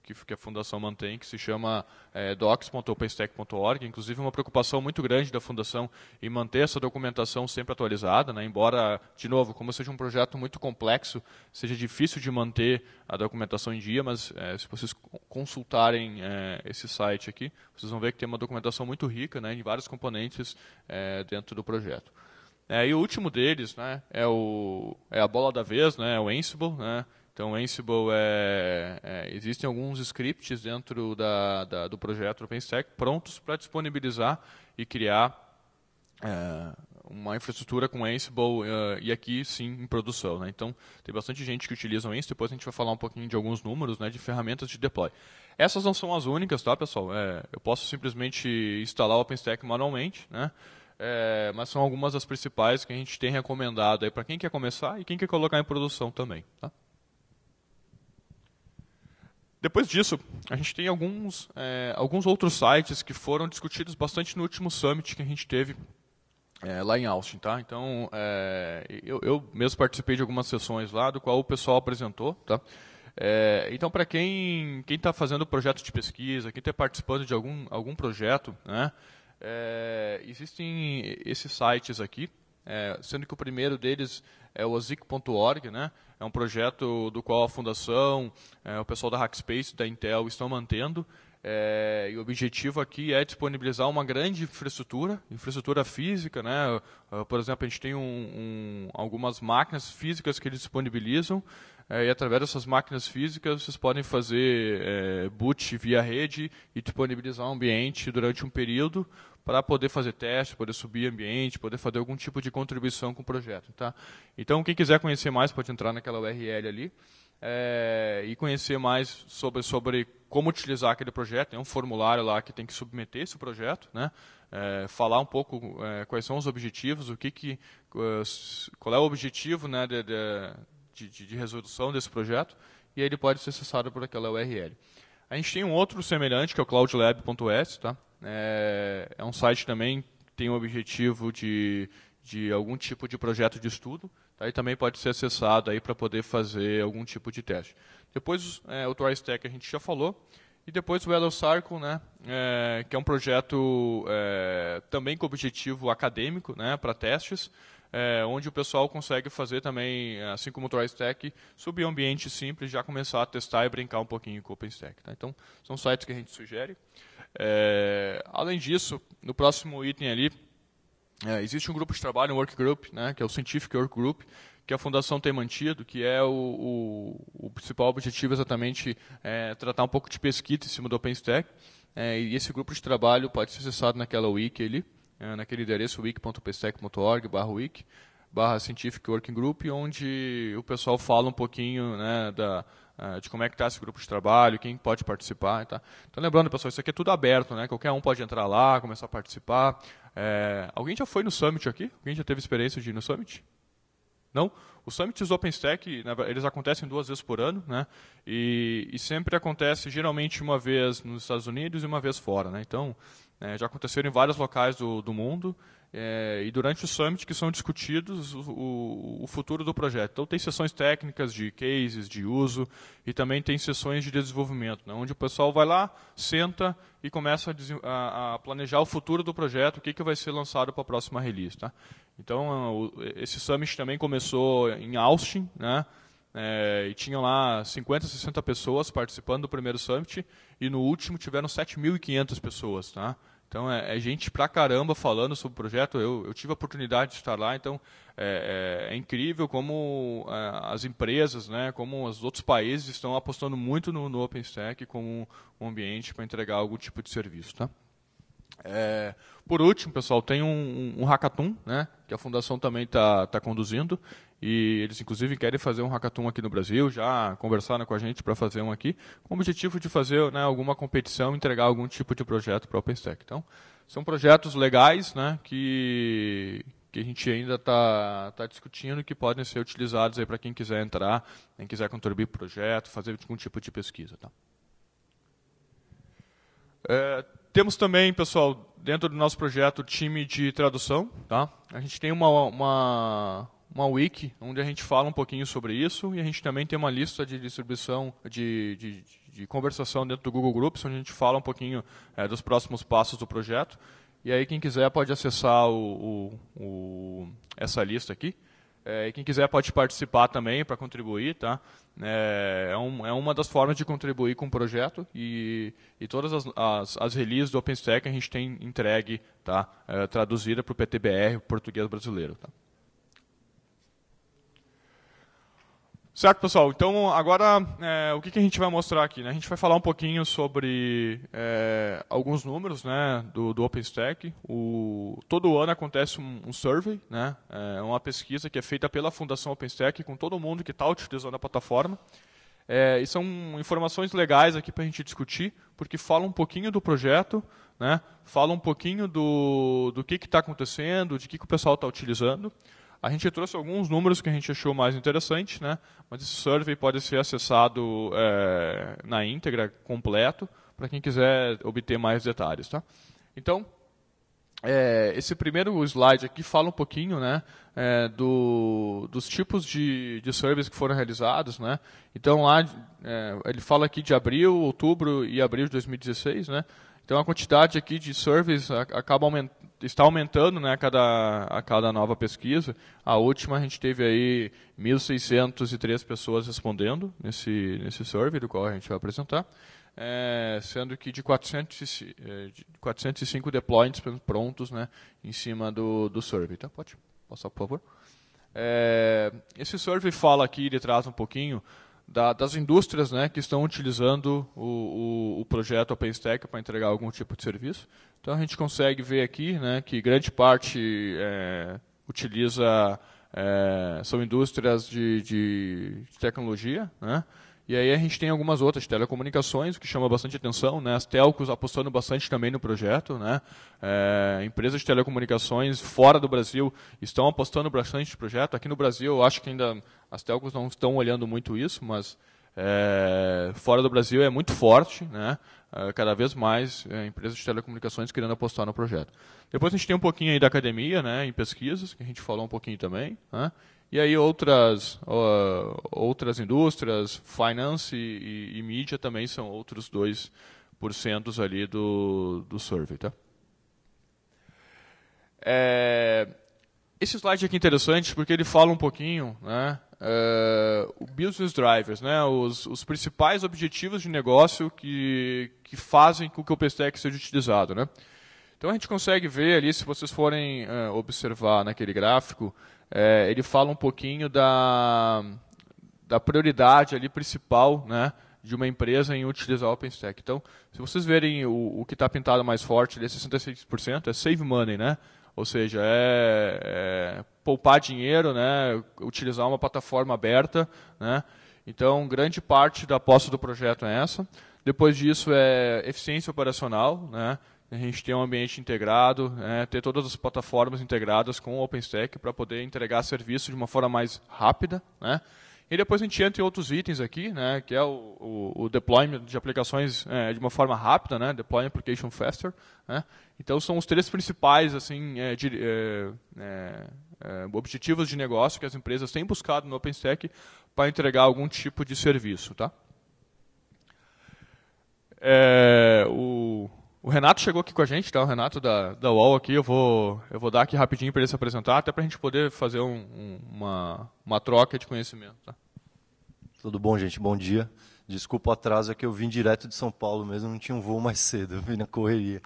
que, que a Fundação mantém, que se chama é, docs.openstack.org. Inclusive, uma preocupação muito grande da Fundação em manter essa documentação sempre atualizada, né? embora, de novo, como seja um projeto muito complexo, seja difícil de manter a documentação em dia, mas é, se vocês consultarem é, esse site aqui, vocês vão ver que tem uma documentação muito rica né? em vários componentes é, dentro do projeto. É, e o último deles né, é, o, é a bola da vez, né, é o Ansible. Né, então, Ansible é, é, existem alguns scripts dentro da, da, do projeto OpenStack prontos para disponibilizar e criar é, uma infraestrutura com Ansible uh, e aqui sim em produção. Né? Então, tem bastante gente que utiliza o Ansible. Depois a gente vai falar um pouquinho de alguns números né, de ferramentas de deploy. Essas não são as únicas, tá, pessoal? É, eu posso simplesmente instalar o OpenStack manualmente, né? É, mas são algumas das principais que a gente tem recomendado para quem quer começar e quem quer colocar em produção também. Tá? Depois disso, a gente tem alguns, é, alguns outros sites que foram discutidos bastante no último summit que a gente teve é, lá em Austin. Tá? Então, é, eu, eu, mesmo participei de algumas sessões lá, do qual o pessoal apresentou. Tá? então, para quem está fazendo projeto de pesquisa, quem está participando de algum, algum projeto, né, existem esses sites aqui é, sendo que o primeiro deles é o azic.org, né? É um projeto do qual a Fundação, é, o pessoal da Hackspace, da Intel estão mantendo. É, e o objetivo aqui é disponibilizar uma grande infraestrutura, infraestrutura física, né? Ah, por exemplo, a gente tem um, um, algumas máquinas físicas que eles disponibilizam é, e através dessas máquinas físicas vocês podem fazer é, boot via rede e disponibilizar um ambiente durante um período para poder fazer teste, poder subir ambiente, poder fazer algum tipo de contribuição com o projeto. Tá? Então, quem quiser conhecer mais pode entrar naquela URL ali. É, e conhecer mais sobre, sobre como utilizar aquele projeto. Tem um formulário lá que tem que submeter esse projeto, né? É, falar um pouco é, quais são os objetivos, o que que, qual é o objetivo né, de, de, de, de resolução desse projeto, e ele pode ser acessado por aquela URL. A gente tem um outro semelhante, que é o cloudlab.s, tá? É, é, um site também que tem o objetivo de, de algum tipo de projeto de estudo, tá? e também pode ser acessado aí para poder fazer algum tipo de teste. Depois, é, o TriStack a gente já falou, e depois o Hello Circle, né, é, que é um projeto é, também com objetivo acadêmico né, para testes, é, onde o pessoal consegue fazer também, é, assim como o TriStack, subir um ambiente simples, já começar a testar e brincar um pouquinho com o OpenStack. Tá? Então, são sites que a gente sugere. É, além disso, no próximo item ali, é, existe um grupo de trabalho, um workgroup, né, que é o Scientific Workgroup, que a Fundação tem mantido, que é o, o, o principal objetivo exatamente é, tratar um pouco de pesquisa em cima do OpenStack. É, e esse grupo de trabalho pode ser acessado naquela wiki ali. É, naquele endereço wiki.pstec.org barra wiki, barra Scientific Working Group, onde o pessoal fala um pouquinho né, da, é, de como é que está esse grupo de trabalho, quem pode participar. Tá? Então, lembrando, pessoal, isso aqui é tudo aberto, né? qualquer um pode entrar lá, começar a participar. É, alguém já foi no Summit aqui? Alguém já teve experiência de ir no Summit? Não? Os summits OpenStack, eles acontecem duas vezes por ano, né? E, e, sempre acontece, geralmente, uma vez nos Estados Unidos e uma vez fora, né? Então, é, já aconteceram em vários locais do, do mundo. É, e durante o summit que são discutidos o, o, o, futuro do projeto. Então tem sessões técnicas de cases, de uso e também tem sessões de desenvolvimento, né, onde o pessoal vai lá, senta e começa a, a planejar o futuro do projeto, o que, que vai ser lançado para a próxima release. Tá? Então o, esse summit também começou em Austin, né? É, e tinham lá 50, 60 pessoas participando do primeiro summit e no último tiveram 7.500 pessoas, tá? Então é, é, gente pra caramba falando sobre o projeto. Eu, eu tive a oportunidade de estar lá, então é, é, é incrível como é, as empresas, né, como os outros países estão apostando muito no, no OpenStack como um ambiente para entregar algum tipo de serviço, tá? É, por último, pessoal, tem um, um, um hackathon, né, que a fundação também está tá conduzindo, e eles, inclusive, querem fazer um hackathon aqui no Brasil, já conversaram com a gente para fazer um aqui, com o objetivo de fazer né, alguma competição, entregar algum tipo de projeto para o OpenStack. Então, são projetos legais né, que, que a gente ainda está tá discutindo e que podem ser utilizados para quem quiser entrar, quem quiser contribuir para o projeto, fazer algum tipo de pesquisa. Tá? É, temos também, pessoal, dentro do nosso projeto, time de tradução. Tá? A gente tem uma, uma uma wiki onde a gente fala um pouquinho sobre isso e a gente também tem uma lista de distribuição de, de, de conversação dentro do Google Groups, onde a gente fala um pouquinho é, dos próximos passos do projeto. E aí quem quiser pode acessar o, o, o, essa lista aqui. É, quem quiser pode participar também para contribuir, tá? É, é, um, é, uma das formas de contribuir com o projeto e, e todas as, as, as, releases do OpenStack a gente tem entregue, tá? É, traduzida para o PTBR, português brasileiro, tá? Certo, pessoal. Então, agora, é, o que, que, a gente vai mostrar aqui? Né? A gente vai falar um pouquinho sobre é, alguns números né, do, do OpenStack. O, todo ano acontece um, um survey, né, é uma pesquisa que é feita pela Fundação OpenStack com todo mundo que está utilizando a plataforma. É, e são informações legais aqui para a gente discutir, porque fala um pouquinho do projeto, né, fala um pouquinho do, do que está acontecendo, de que, que o pessoal está utilizando. A gente trouxe alguns números que a gente achou mais interessante, né? mas esse survey pode ser acessado é, na íntegra, completo, para quem quiser obter mais detalhes. Tá? Então, é, esse primeiro slide aqui fala um pouquinho né, é, do, dos tipos de, de surveys que foram realizados. Né? Então, lá, é, ele fala aqui de abril, outubro e abril de 2016, né? Então a quantidade aqui de surveys acaba aument está aumentando né, a, cada, a cada nova pesquisa. A última a gente teve aí 1.603 pessoas respondendo nesse, nesse survey, do qual a gente vai apresentar. É, sendo que de 400, é, de 405 deployments prontos né, em cima do, do survey. Então, pode passar, por favor. É, esse survey fala aqui, ele traz um pouquinho da, das indústrias né, que estão utilizando o, o, o projeto OpenStack para entregar algum tipo de serviço. Então a gente consegue ver aqui né, que grande parte é, utiliza é, são indústrias de, de, de tecnologia, né? E aí a gente tem algumas outras, telecomunicações, que chama bastante atenção, né? as telcos apostando bastante também no projeto. Né? É, empresas de telecomunicações fora do Brasil estão apostando bastante no projeto. Aqui no Brasil, eu acho que ainda as telcos não estão olhando muito isso, mas é, fora do Brasil é muito forte, né? É, cada vez mais é, empresas de telecomunicações querendo apostar no projeto. Depois a gente tem um pouquinho aí da academia, né, em pesquisas, que a gente falou um pouquinho também, né? e aí outras, uh, outras indústrias, finance e, e, e, mídia também são outros 2% ali do, do survey. Tá? É, esse slide aqui é interessante porque ele fala um pouquinho né, uh, business drivers, né? Os, os, principais objetivos de negócio que, que fazem com que o OpenStack seja utilizado. Né? Então a gente consegue ver ali, se vocês forem uh, observar naquele gráfico, uh, ele fala um pouquinho da, da prioridade ali principal né, de uma empresa em utilizar o OpenStack. Então, se vocês verem o, o que está pintado mais forte, ali, é 66%, é save money, né? Ou seja, é, é poupar dinheiro, né, utilizar uma plataforma aberta. Né, então, grande parte da aposta do projeto é essa. Depois disso é eficiência operacional, né, a gente ter um ambiente integrado, né, ter todas as plataformas integradas com o OpenStack para poder entregar serviço de uma forma mais rápida. Né, e depois a gente entra em outros itens aqui, né, que é o, o, o deployment de aplicações é, de uma forma rápida, né, deploy application faster. Né. Então são os três principais assim, é, de, é, é, é objetivos de negócio que as empresas têm buscado no OpenStack para entregar algum tipo de serviço. Tá? É, o, o Renato chegou aqui com a gente, tá? O Renato da, da UOL aqui, eu vou, eu vou dar aqui rapidinho para ele se apresentar, até para a gente poder fazer um, um, uma, uma troca de conhecimento. Tá? Tudo bom, gente? Bom dia. Desculpa o atraso, é que eu vim direto de São Paulo mesmo, não tinha um voo mais cedo, eu vim na correria.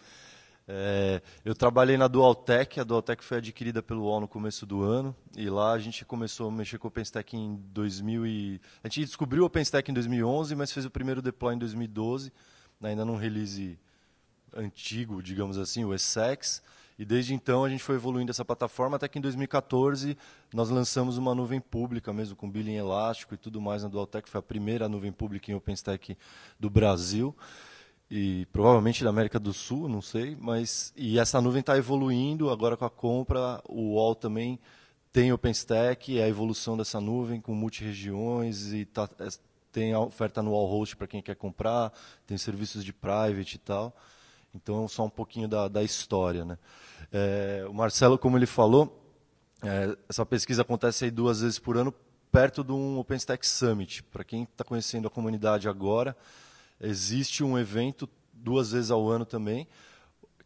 É, eu trabalhei na Dualtech, a Dualtech foi adquirida pelo UOL no começo do ano, e lá a gente começou a mexer com o OpenStack em 2000 e... A gente descobriu o OpenStack em 2011, mas fez o primeiro deploy em 2012, ainda num release antigo, digamos assim, o ESSEX, e desde então a gente foi evoluindo essa plataforma até que em 2014 nós lançamos uma nuvem pública mesmo, com billing elástico e tudo mais na Dualtech. Foi a primeira nuvem pública em OpenStack do Brasil e provavelmente da América do Sul, não sei. mas E essa nuvem está evoluindo agora com a compra. O UOL também tem OpenStack, é a evolução dessa nuvem com multi-regiões e tá, é, tem a oferta no Host para quem quer comprar, tem serviços de private e tal. Então, só um pouquinho da, da história. Né? É, o Marcelo, como ele falou, é, essa pesquisa acontece aí duas vezes por ano, perto de um OpenStack Summit. Para quem está conhecendo a comunidade agora, existe um evento duas vezes ao ano também,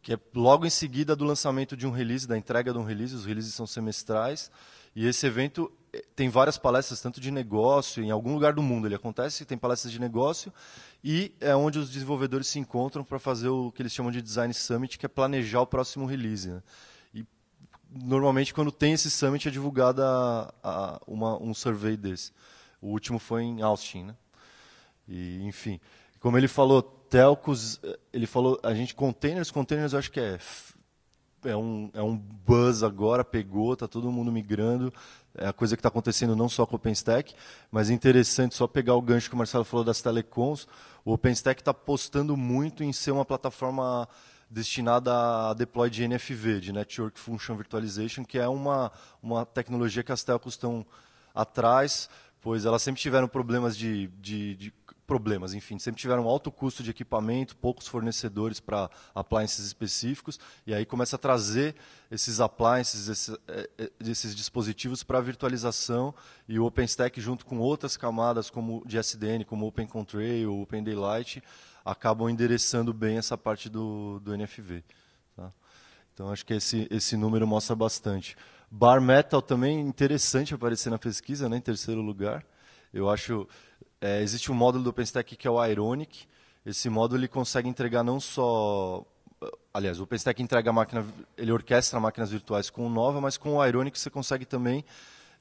que é logo em seguida do lançamento de um release, da entrega de um release, os releases são semestrais, e esse evento eh, tem várias palestras, tanto de negócio, em algum lugar do mundo ele acontece, tem palestras de negócio, e é onde os desenvolvedores se encontram para fazer o que eles chamam de Design Summit, que é planejar o próximo release. Né? E normalmente quando tem esse summit é divulgada a, a uma, um survey desse. O último foi em Austin, né? E enfim, como ele falou, telcos, ele falou, a gente containers, containers, eu acho que é é um, é um buzz agora, pegou, tá todo mundo migrando é a coisa que está acontecendo não só com o OpenStack, mas é interessante só pegar o gancho que o Marcelo falou das telecoms. O OpenStack está apostando muito em ser uma plataforma destinada a deploy de NFV, de Network Function Virtualization, que é uma, uma tecnologia que as telcos estão atrás, pois elas sempre tiveram problemas de, de, de problemas, enfim, sempre tiveram alto custo de equipamento, poucos fornecedores para appliances específicos, e aí começa a trazer esses appliances, esses, é, é, esses dispositivos para virtualização, e o OpenStack, junto com outras camadas como de SDN, como Open Contrail, Open Daylight, acabam endereçando bem essa parte do, do NFV. Tá? Então, acho que esse, esse número mostra bastante. Bar Metal também interessante aparecer na pesquisa, né, em terceiro lugar. Eu acho é, existe um módulo do OpenStack que é o Ironic. Esse módulo ele consegue entregar não só... Aliás, o OpenStack entrega a máquina, ele orquestra máquinas virtuais com o Nova, mas com o Ironic você consegue também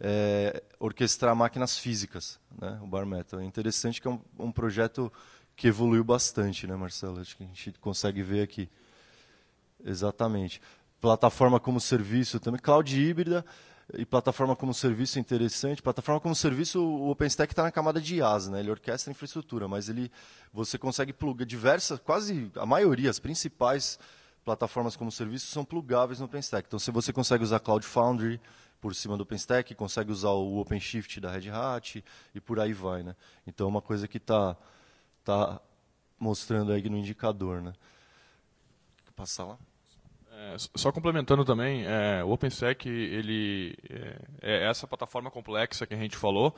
é, orquestrar máquinas físicas, né? o Bar Metal. É interessante que é um, um projeto que evoluiu bastante, né, Marcelo? Acho que a gente consegue ver aqui. Exatamente. Plataforma como serviço também, cloud híbrida e plataforma como serviço é interessante. Plataforma como serviço, o OpenStack está na camada de IaaS, né? Ele orquestra infraestrutura, mas ele, você consegue plugar diversas, quase a maioria, as principais plataformas como serviço são plugáveis no OpenStack. Então, se você consegue usar Cloud Foundry por cima do OpenStack, consegue usar o OpenShift da Red Hat e por aí vai, né? Então, é uma coisa que está tá mostrando aí no indicador, né? Passar lá. É, só complementando também, é, o OpenStack ele é, é essa plataforma complexa que a gente falou,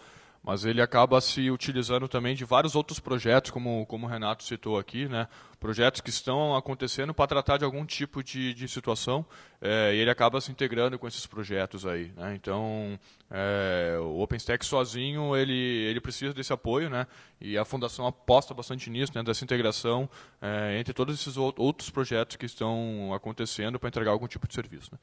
mas ele acaba se utilizando também de vários outros projetos, como, como o Renato citou aqui, né? projetos que estão acontecendo para tratar de algum tipo de, de situação, é, e ele acaba se integrando com esses projetos aí. Né? Então, é, o OpenStack sozinho, ele, ele precisa desse apoio, né? e a Fundação aposta bastante nisso, né? dessa integração é, entre todos esses outros projetos que estão acontecendo para entregar algum tipo de serviço. Né?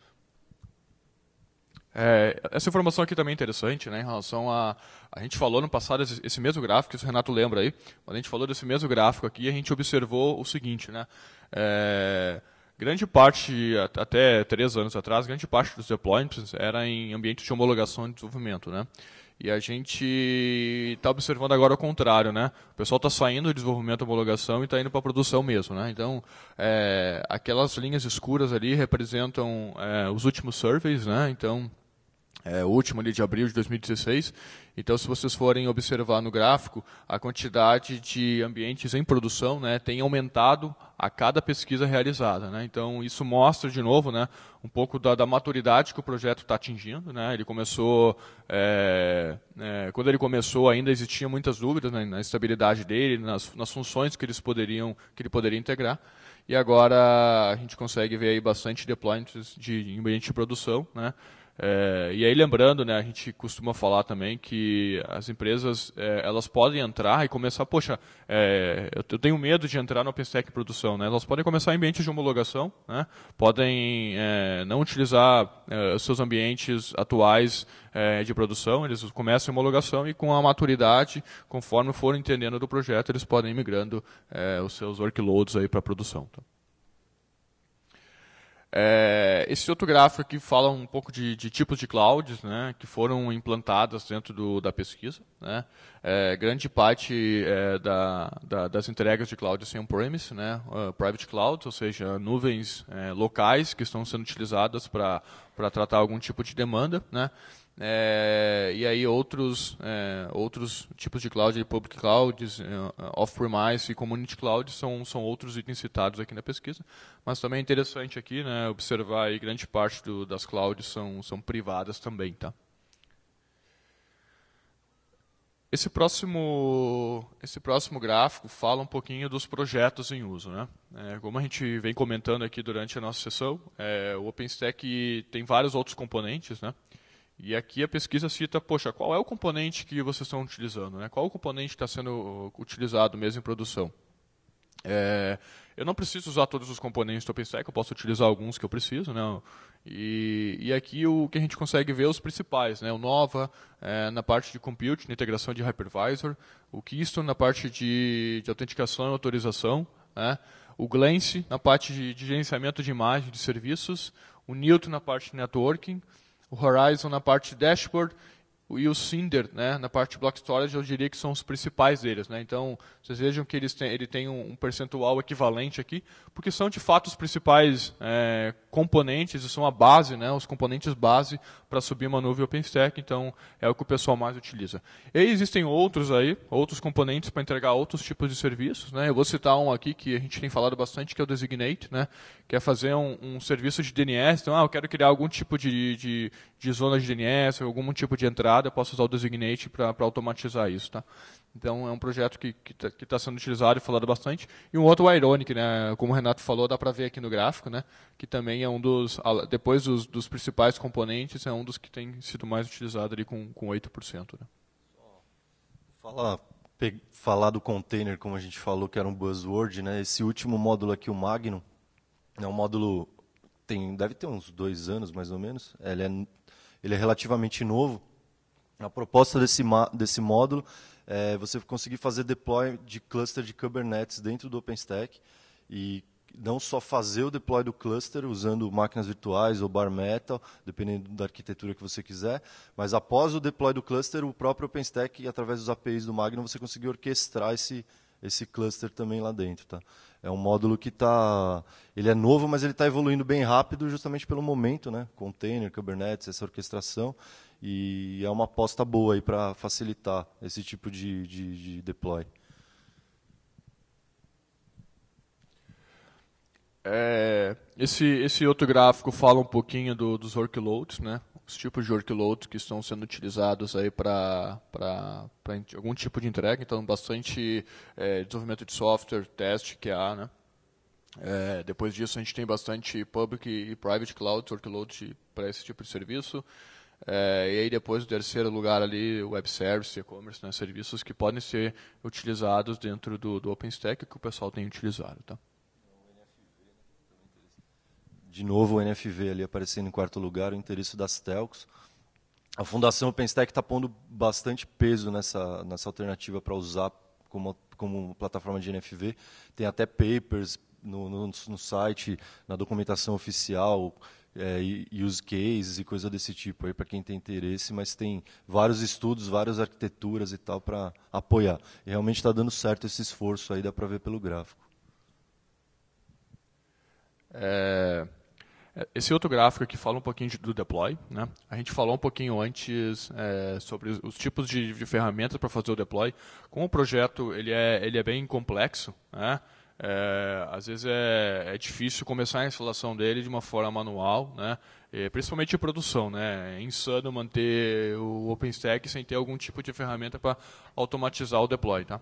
É, essa informação aqui também é interessante, né, em relação a... A gente falou no passado esse, esse mesmo gráfico, se o Renato lembra aí, a gente falou desse mesmo gráfico aqui, e a gente observou o seguinte, né, é, grande parte, até três anos atrás, grande parte dos deployments era em ambiente de homologação e desenvolvimento, né, e a gente está observando agora o contrário, né? O pessoal está saindo do desenvolvimento, homologação e está indo para a produção mesmo, né? Então, é, aquelas linhas escuras ali representam é, os últimos surveys, né? Então, é, último ali de abril de 2016. Então, se vocês forem observar no gráfico, a quantidade de ambientes em produção né, tem aumentado a cada pesquisa realizada. Né? Então, isso mostra, de novo, né, um pouco da, da maturidade que o projeto está atingindo. Né? Ele começou, é, é, quando ele começou, ainda existiam muitas dúvidas né, na estabilidade dele, nas, nas funções que, eles poderiam, que ele poderia integrar. E agora a gente consegue ver aí bastante deployments de, de ambiente de produção, né? É, e aí lembrando, né, a gente costuma falar também que as empresas é, elas podem entrar e começar, poxa, é, eu tenho medo de entrar no OpenStack produção, né? Elas podem começar em ambientes de homologação, né? Podem é, não utilizar é, seus ambientes atuais é, de produção, eles começam em homologação e com a maturidade, conforme forem entendendo do projeto, eles podem ir migrando os seus workloads aí para produção. então. É, esse outro gráfico aqui fala um pouco de, de tipos de clouds né, que foram implantadas dentro do, da pesquisa. Né. É, grande parte é, da, da, das entregas de clouds são on-premise, né, uh, private clouds, ou seja, nuvens é, locais que estão sendo utilizadas para tratar algum tipo de demanda. Né. É, e aí outros, é, outros tipos de cloud, public clouds, é, off-premise e community cloud são, são outros itens citados aqui na pesquisa. Mas também é interessante aqui né, observar que grande parte do, das clouds são, são privadas também. Tá? Esse próximo, esse próximo gráfico fala um pouquinho dos projetos em uso. Né? É, como a gente vem comentando aqui durante a nossa sessão, é, o OpenStack tem vários outros componentes, né? E aqui a pesquisa cita, poxa, qual é o componente que vocês estão utilizando? Né? Qual o componente está sendo uh, utilizado mesmo em produção? É, eu não preciso usar todos os componentes do OpenStack, eu posso utilizar alguns que eu preciso. Né? E, e aqui o que a gente consegue ver é os principais, né? o Nova é, na parte de compute, na integração de hypervisor, o Keystone na parte de, de autenticação e autorização, né? o Glance na parte de, de gerenciamento de imagem de serviços, o Newton na parte de networking, o Horizon na parte dashboard e o Cinder, né, na parte de Block Storage, eu diria que são os principais deles. Né? Então, vocês vejam que eles têm, ele tem um, percentual equivalente aqui, porque são de fato os principais é, componentes, são a base, né, os componentes base para subir uma nuvem OpenStack, então é o que o pessoal mais utiliza. E existem outros aí, outros componentes para entregar outros tipos de serviços. Né? Eu vou citar um aqui que a gente tem falado bastante, que é o Designate, né? que é fazer um, um serviço de DNS. Então, ah, eu quero criar algum tipo de, de, de zona de DNS, algum tipo de entrada eu posso usar o Designate para automatizar isso. Tá? Então é um projeto que está que tá, tá sendo utilizado e falado bastante. E um outro o Ironic, né? como o Renato falou, dá para ver aqui no gráfico, né? que também é um dos, depois dos, dos, principais componentes, é um dos que tem sido mais utilizado ali com, com 8%. Né? Fala, pe, falar do container, como a gente falou, que era um buzzword, né? esse último módulo aqui, o Magnum, é um módulo, tem, deve ter uns dois anos mais ou menos, ele é, ele é relativamente novo, a proposta desse, desse módulo é você conseguir fazer deploy de cluster de Kubernetes dentro do OpenStack e não só fazer o deploy do cluster usando máquinas virtuais ou bare metal, dependendo da arquitetura que você quiser, mas após o deploy do cluster, o próprio OpenStack, através dos APIs do Magnum, você conseguir orquestrar esse, esse cluster também lá dentro. Tá? É um módulo que está... Ele é novo, mas ele está evoluindo bem rápido justamente pelo momento, né? container, Kubernetes, essa orquestração. E é uma aposta boa para facilitar esse tipo de, de, de deploy. É, esse, esse outro gráfico fala um pouquinho do, dos workloads, né? os tipos de workloads que estão sendo utilizados para algum tipo de entrega, então bastante é, desenvolvimento de software, teste que há. Né? É, depois disso a gente tem bastante public e private cloud workloads para esse tipo de serviço. É, e aí depois o terceiro lugar ali, web service, e-commerce, né, serviços que podem ser utilizados dentro do, do OpenStack que o pessoal tem utilizado. Tá? De novo o NFV ali aparecendo em quarto lugar, o interesse das telcos. A Fundação OpenStack está pondo bastante peso nessa, nessa alternativa para usar como, como plataforma de NFV. Tem até papers no, no, no site, na documentação oficial, é, use cases e coisa desse tipo aí para quem tem interesse, mas tem vários estudos, várias arquiteturas e tal para apoiar. E realmente está dando certo esse esforço aí, dá para ver pelo gráfico. É, é, esse outro gráfico aqui fala um pouquinho de, do deploy. Né? A gente falou um pouquinho antes é, sobre os, os, tipos de, de ferramentas para fazer o deploy. Como o projeto ele é, ele é bem complexo, né? é, às vezes é, é difícil começar a instalação dele de uma forma manual, né? principalmente a produção, né? É insano manter o OpenStack sem ter algum tipo de ferramenta para automatizar o deploy, tá?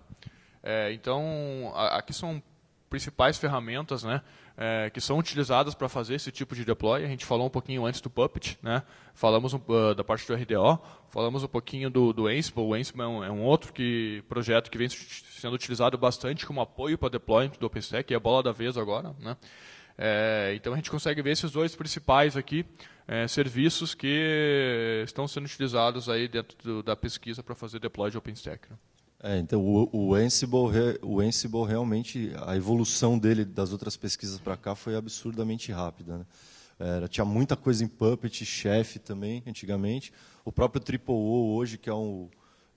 É, então, a, aqui são principais ferramentas, né? é, que são utilizadas para fazer esse tipo de deploy. A gente falou um pouquinho antes do Puppet, né? falamos um, uh, da parte do RDO, falamos um pouquinho do, do Ansible. O Ansible é um, é um outro que, projeto que vem sendo utilizado bastante como apoio para deployment do OpenStack, é a bola da vez agora. Né? É, então a gente consegue ver esses dois principais aqui, é, serviços que estão sendo utilizados aí dentro do, da pesquisa para fazer deploy de OpenStack. Né? É, então o, o, Ansible, o Ansible realmente, a evolução dele das outras pesquisas para cá foi absurdamente rápida. Né? Era, tinha muita coisa em Puppet, Chef também, antigamente. O próprio Triple O hoje, que é, um,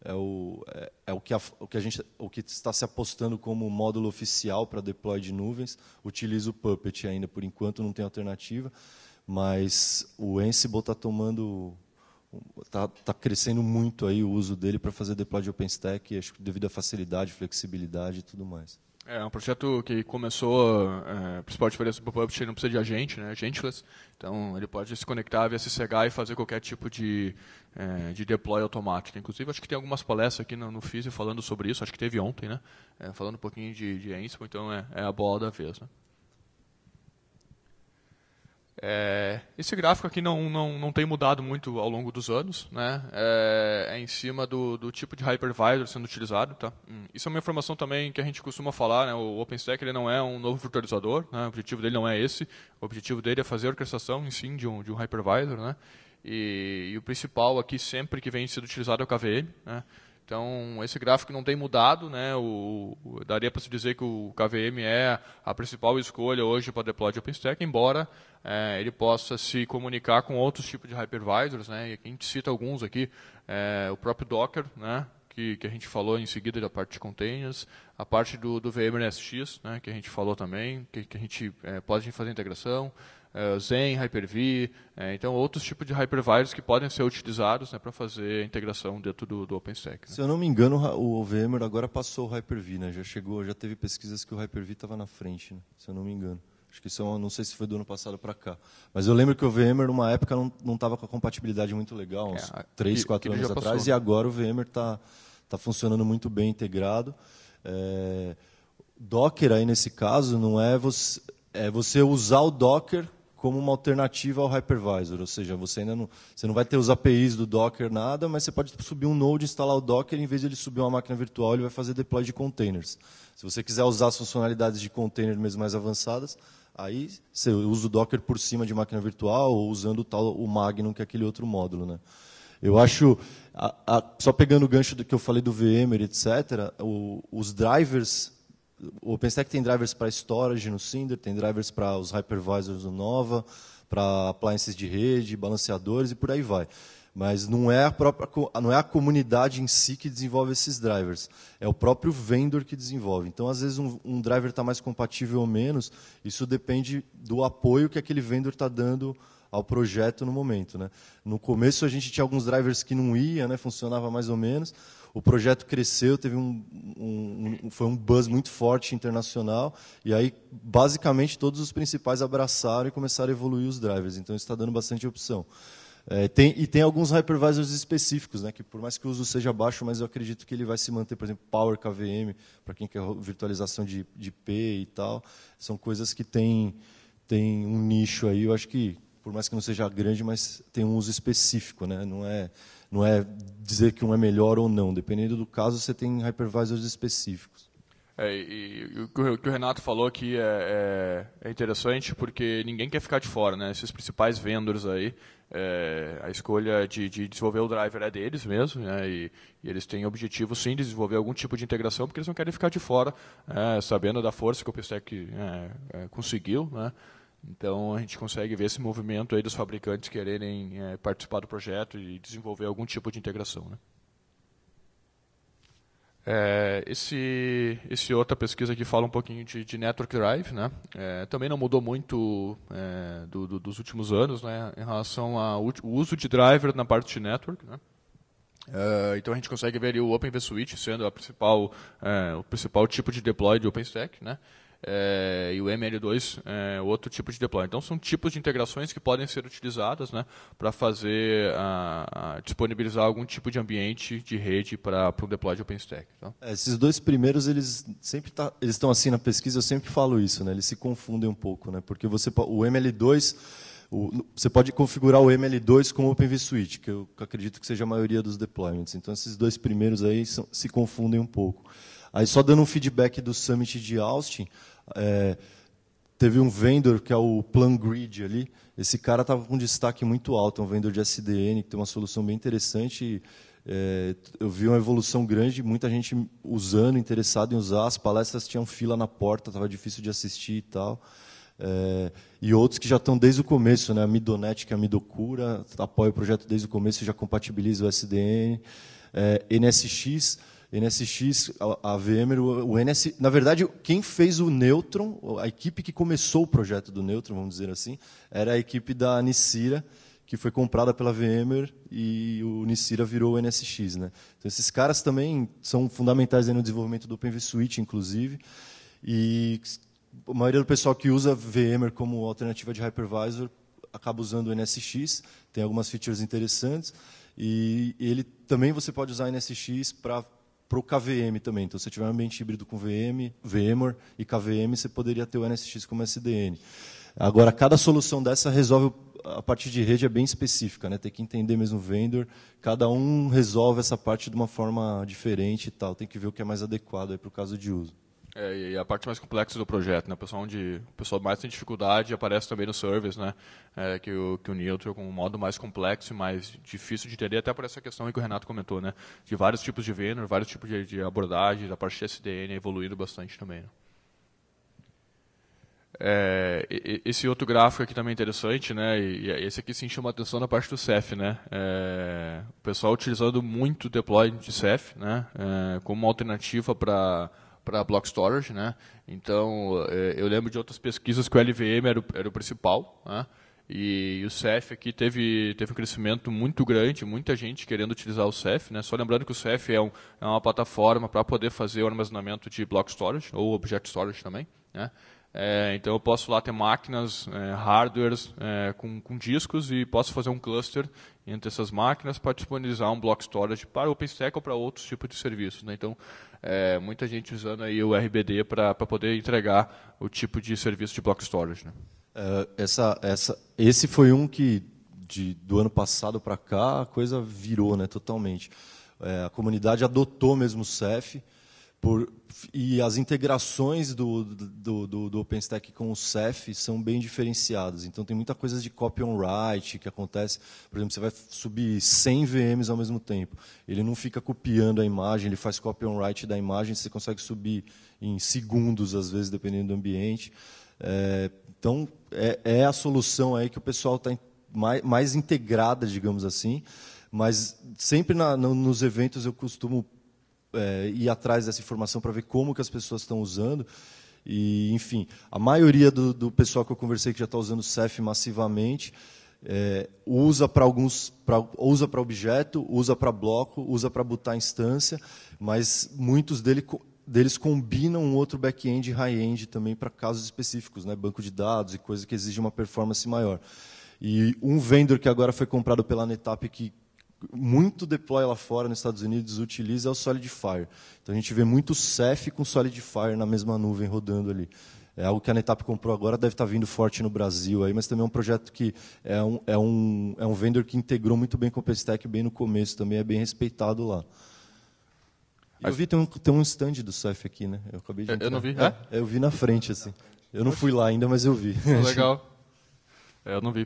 é, o, é, é o, que a, o, que a gente, o que está se apostando como módulo oficial para deploy de nuvens, utiliza o Puppet ainda. Por enquanto não tem alternativa, mas o Ansible está tomando Está tá crescendo muito aí o uso dele para fazer deploy de OpenStack, acho que devido à facilidade, flexibilidade e tudo mais. É, é um projeto que começou, é, a principal diferença do Publish não precisa de agente, né, agentless, então ele pode se conectar via CCH e fazer qualquer tipo de, é, de deploy automático. Inclusive, acho que tem algumas palestras aqui no, no FISE falando sobre isso, acho que teve ontem, né, é, falando um pouquinho de, de Ansible, então é, é a bola da vez. Né. É, esse gráfico aqui não, não, não tem mudado muito ao longo dos anos, né? É, é em cima do, do tipo de hypervisor sendo utilizado, tá? Hum, isso é uma informação também que a gente costuma falar, né? O OpenStack ele não é um novo virtualizador, né? O objetivo dele não é esse. O objetivo dele é fazer a orquestração, em sim, de um, de um hypervisor, né? E, e o principal aqui sempre que vem sendo utilizado é o KVM, né? Então, esse gráfico não tem mudado, né? O, o daria para se dizer que o KVM é a principal escolha hoje para deploy de OpenStack, embora é, ele possa se comunicar com outros tipos de hypervisors, né? E a gente cita alguns aqui, é, o próprio Docker, né? Que, que a gente falou em seguida da parte de containers, a parte do, do VMNSX, né? Que a gente falou também, que, que a gente é, pode fazer integração, eh, Zen, Hyper-V, eh, então outros tipos de hypervisors que podem ser utilizados né, para fazer a integração dentro do, do OpenStack. Né? Se eu não me engano, o VMware agora passou o Hyper-V, né? já chegou, já teve pesquisas que o Hyper-V estava na frente, né? se eu não me engano. Acho que são, é não sei se foi do ano passado para cá. Mas eu lembro que o VMware, numa época, não estava com a compatibilidade muito legal, uns é, 3, 4 anos atrás, e agora o VMware está tá funcionando muito bem integrado. É, Docker, aí nesse caso, não é você, é você usar o Docker como uma alternativa ao hypervisor, ou seja, você ainda não, você não vai ter os APIs do Docker, nada, mas você pode subir um node, instalar o Docker, e, em vez de ele subir uma máquina virtual, ele vai fazer deploy de containers. Se você quiser usar as funcionalidades de container mesmo mais avançadas, aí você usa o Docker por cima de máquina virtual ou usando o, tal, o Magnum, que é aquele outro módulo. Né? Eu acho, a, a, só pegando o gancho do que eu falei do VMware, etc., o, os drivers o OpenStack tem drivers para storage no Cinder, tem drivers para os hypervisors no Nova, para appliances de rede, balanceadores e por aí vai. Mas não é a própria não é a comunidade em si que desenvolve esses drivers, é o próprio vendor que desenvolve. Então, às vezes um, um driver está mais compatível ou menos, isso depende do apoio que aquele vendor está dando ao projeto no momento, né? No começo a gente tinha alguns drivers que não ia, né? Funcionava mais ou menos. O projeto cresceu, teve um, um, um, foi um buzz muito forte internacional, e aí basicamente todos os principais abraçaram e começaram a evoluir os drivers. Então isso está dando bastante opção. É, tem, e tem alguns hypervisors específicos, né, que por mais que o uso seja baixo, mas eu acredito que ele vai se manter, por exemplo, Power KVM, para quem quer virtualização de, de IP e tal. São coisas que têm tem um nicho aí, eu acho que, por mais que não seja grande, mas tem um uso específico, né, não é não é dizer que um é melhor ou não. Dependendo do caso, você tem hypervisors específicos. É, e, e, o que o Renato falou aqui é, é, é, interessante porque ninguém quer ficar de fora, né? Esses principais vendors aí, é, a escolha de, de, desenvolver o driver é deles mesmo, né? E, e, eles têm objetivo sim de desenvolver algum tipo de integração porque eles não querem ficar de fora, né? sabendo da força que o OpenStack é, é, conseguiu, né? Então a gente consegue ver esse movimento aí dos fabricantes quererem é, participar do projeto e desenvolver algum tipo de integração. Né? É, esse, esse outra pesquisa aqui fala um pouquinho de, de Network Drive, né? É, também não mudou muito é, do, do, dos últimos anos, né? Em relação ao uso de driver na parte de network, né? É, então a gente consegue ver o Open sendo a principal, é, o principal tipo de deploy de OpenStack, né? é, e o ML2 é outro tipo de deploy. Então, são tipos de integrações que podem ser utilizadas né, para fazer, disponibilizar algum tipo de ambiente de rede para o deploy de OpenStack. então É, esses dois primeiros, eles sempre tá, eles estão assim na pesquisa, eu sempre falo isso, né, eles se confundem um pouco, né, porque você, o ML2, o, você pode configurar o ML2 com o OpenVSuite, que eu acredito que seja a maioria dos deployments. Então, esses dois primeiros aí são, se confundem um pouco. Aí só dando um feedback do Summit de Austin, é, teve um vendedor que é o Plan Grid ali. Esse cara estava com um destaque muito alto, é um vendedor de SDN, que tem uma solução bem interessante. É, eu vi uma evolução grande, muita gente usando, interessado em usar. As palestras tinham fila na porta, estava difícil de assistir e tal. É, e outros que já estão desde o começo, né? a Midonet, que é a Midocura, apoia o projeto desde o começo, já compatibiliza o SDN. É, NSX, NSX, a, VMware, o, NS, na verdade, quem fez o Neutron, a equipe que começou o projeto do Neutron, vamos dizer assim, era a equipe da Nicira, que foi comprada pela VMware e o Nicira virou o NSX, né? Então esses caras também são fundamentais no desenvolvimento do Open Suite, inclusive, e a maioria do pessoal que usa VMware como alternativa de hypervisor acaba usando o NSX, tem algumas features interessantes, e ele também você pode usar o NSX para para o KVM também. Então, se você tiver um ambiente híbrido com VM, VMware e KVM, você poderia ter o NSX como SDN. Agora, cada solução dessa resolve a parte de rede é bem específica, né? Tem que entender mesmo o vendor. Cada um resolve essa parte de uma forma diferente e tal. Tem que ver o que é mais adequado para o caso de uso. É, e a parte mais complexa do projeto, né? O pessoal onde o pessoal mais tem dificuldade aparece também no service, né? É, que o que o Neil com um modo mais complexo e mais difícil de entender, até por essa questão que o Renato comentou, né? De vários tipos de vendor, vários tipos de, de abordagem, da parte de SDN evoluindo bastante também. Né? É, esse outro gráfico aqui também é interessante, né? E é, esse aqui sim chama atenção na parte do Ceph, né? É, o pessoal utilizando muito o deploy de Ceph, né? É, como uma alternativa para para block storage, né? Então, é, eu lembro de outras pesquisas que o LVM era o, era o principal, né? E, e o Ceph aqui teve, teve um crescimento muito grande, muita gente querendo utilizar o Ceph, Né? Só lembrando que o Ceph é, um, é uma plataforma para poder fazer o armazenamento de block storage ou object storage também. Né? É, então eu posso lá ter máquinas, é, hardwares é, com, com, discos e posso fazer um cluster entre essas máquinas para disponibilizar um block storage para OpenStack ou para outros tipos de serviços. Né? Então é, muita gente usando aí o RBD para poder entregar o tipo de serviço de block storage. Né? É, essa, essa, esse foi um que de, do ano passado para cá a coisa virou né, totalmente. É, a comunidade adotou mesmo o Ceph. Por, e as integrações do, do, do, do OpenStack com o Ceph são bem diferenciadas. Então, tem muita coisa de copy on write que acontece. Por exemplo, você vai subir 100 VMs ao mesmo tempo. Ele não fica copiando a imagem, ele faz copy on write da imagem, você consegue subir em segundos, às vezes, dependendo do ambiente. É, então, é, é, a solução aí que o pessoal está mais, mais integrada, digamos assim. Mas sempre na, no, nos eventos eu costumo é, ir atrás dessa informação para ver como que as pessoas estão usando. E, enfim, a maioria do, do pessoal que eu conversei que já está usando o Ceph massivamente é, usa para alguns, pra, usa para objeto, usa para bloco, usa para botar instância, mas muitos dele, deles combinam um outro back-end e high-end também para casos específicos, né, banco de dados e coisa que exige uma performance maior. E um vendor que agora foi comprado pela NetApp que muito deploy lá fora nos Estados Unidos utiliza é o SolidFire. Então a gente vê muito Ceph com SolidFire na mesma nuvem rodando ali. É algo que a NetApp comprou agora, deve estar tá vindo forte no Brasil aí, mas também é um projeto que é um, é um, é um vendor que integrou muito bem com o OpenStack bem no começo, também é bem respeitado lá. Eu vi, tem um, tem um stand do Ceph aqui, né? Eu acabei de entrar. Eu não vi? É? Eu vi na frente, assim. Eu não fui lá ainda, mas eu vi. Legal. É, eu não vi.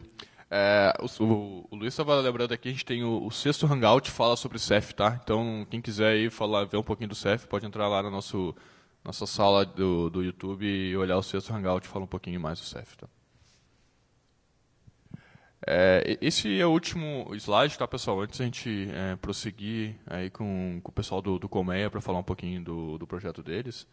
É, o, o, o, Luiz estava lembrando aqui, a gente tem o, o, sexto Hangout fala sobre CEF, tá? Então, quem quiser aí falar, ver um pouquinho do CEF, pode entrar lá na nosso, nossa sala do, do YouTube e olhar o sexto Hangout e falar um pouquinho mais do CEF, tá? É, esse é o último slide, tá, pessoal? Antes a gente é, prosseguir aí com, com, o pessoal do, do Colmeia para falar um pouquinho do, do projeto deles.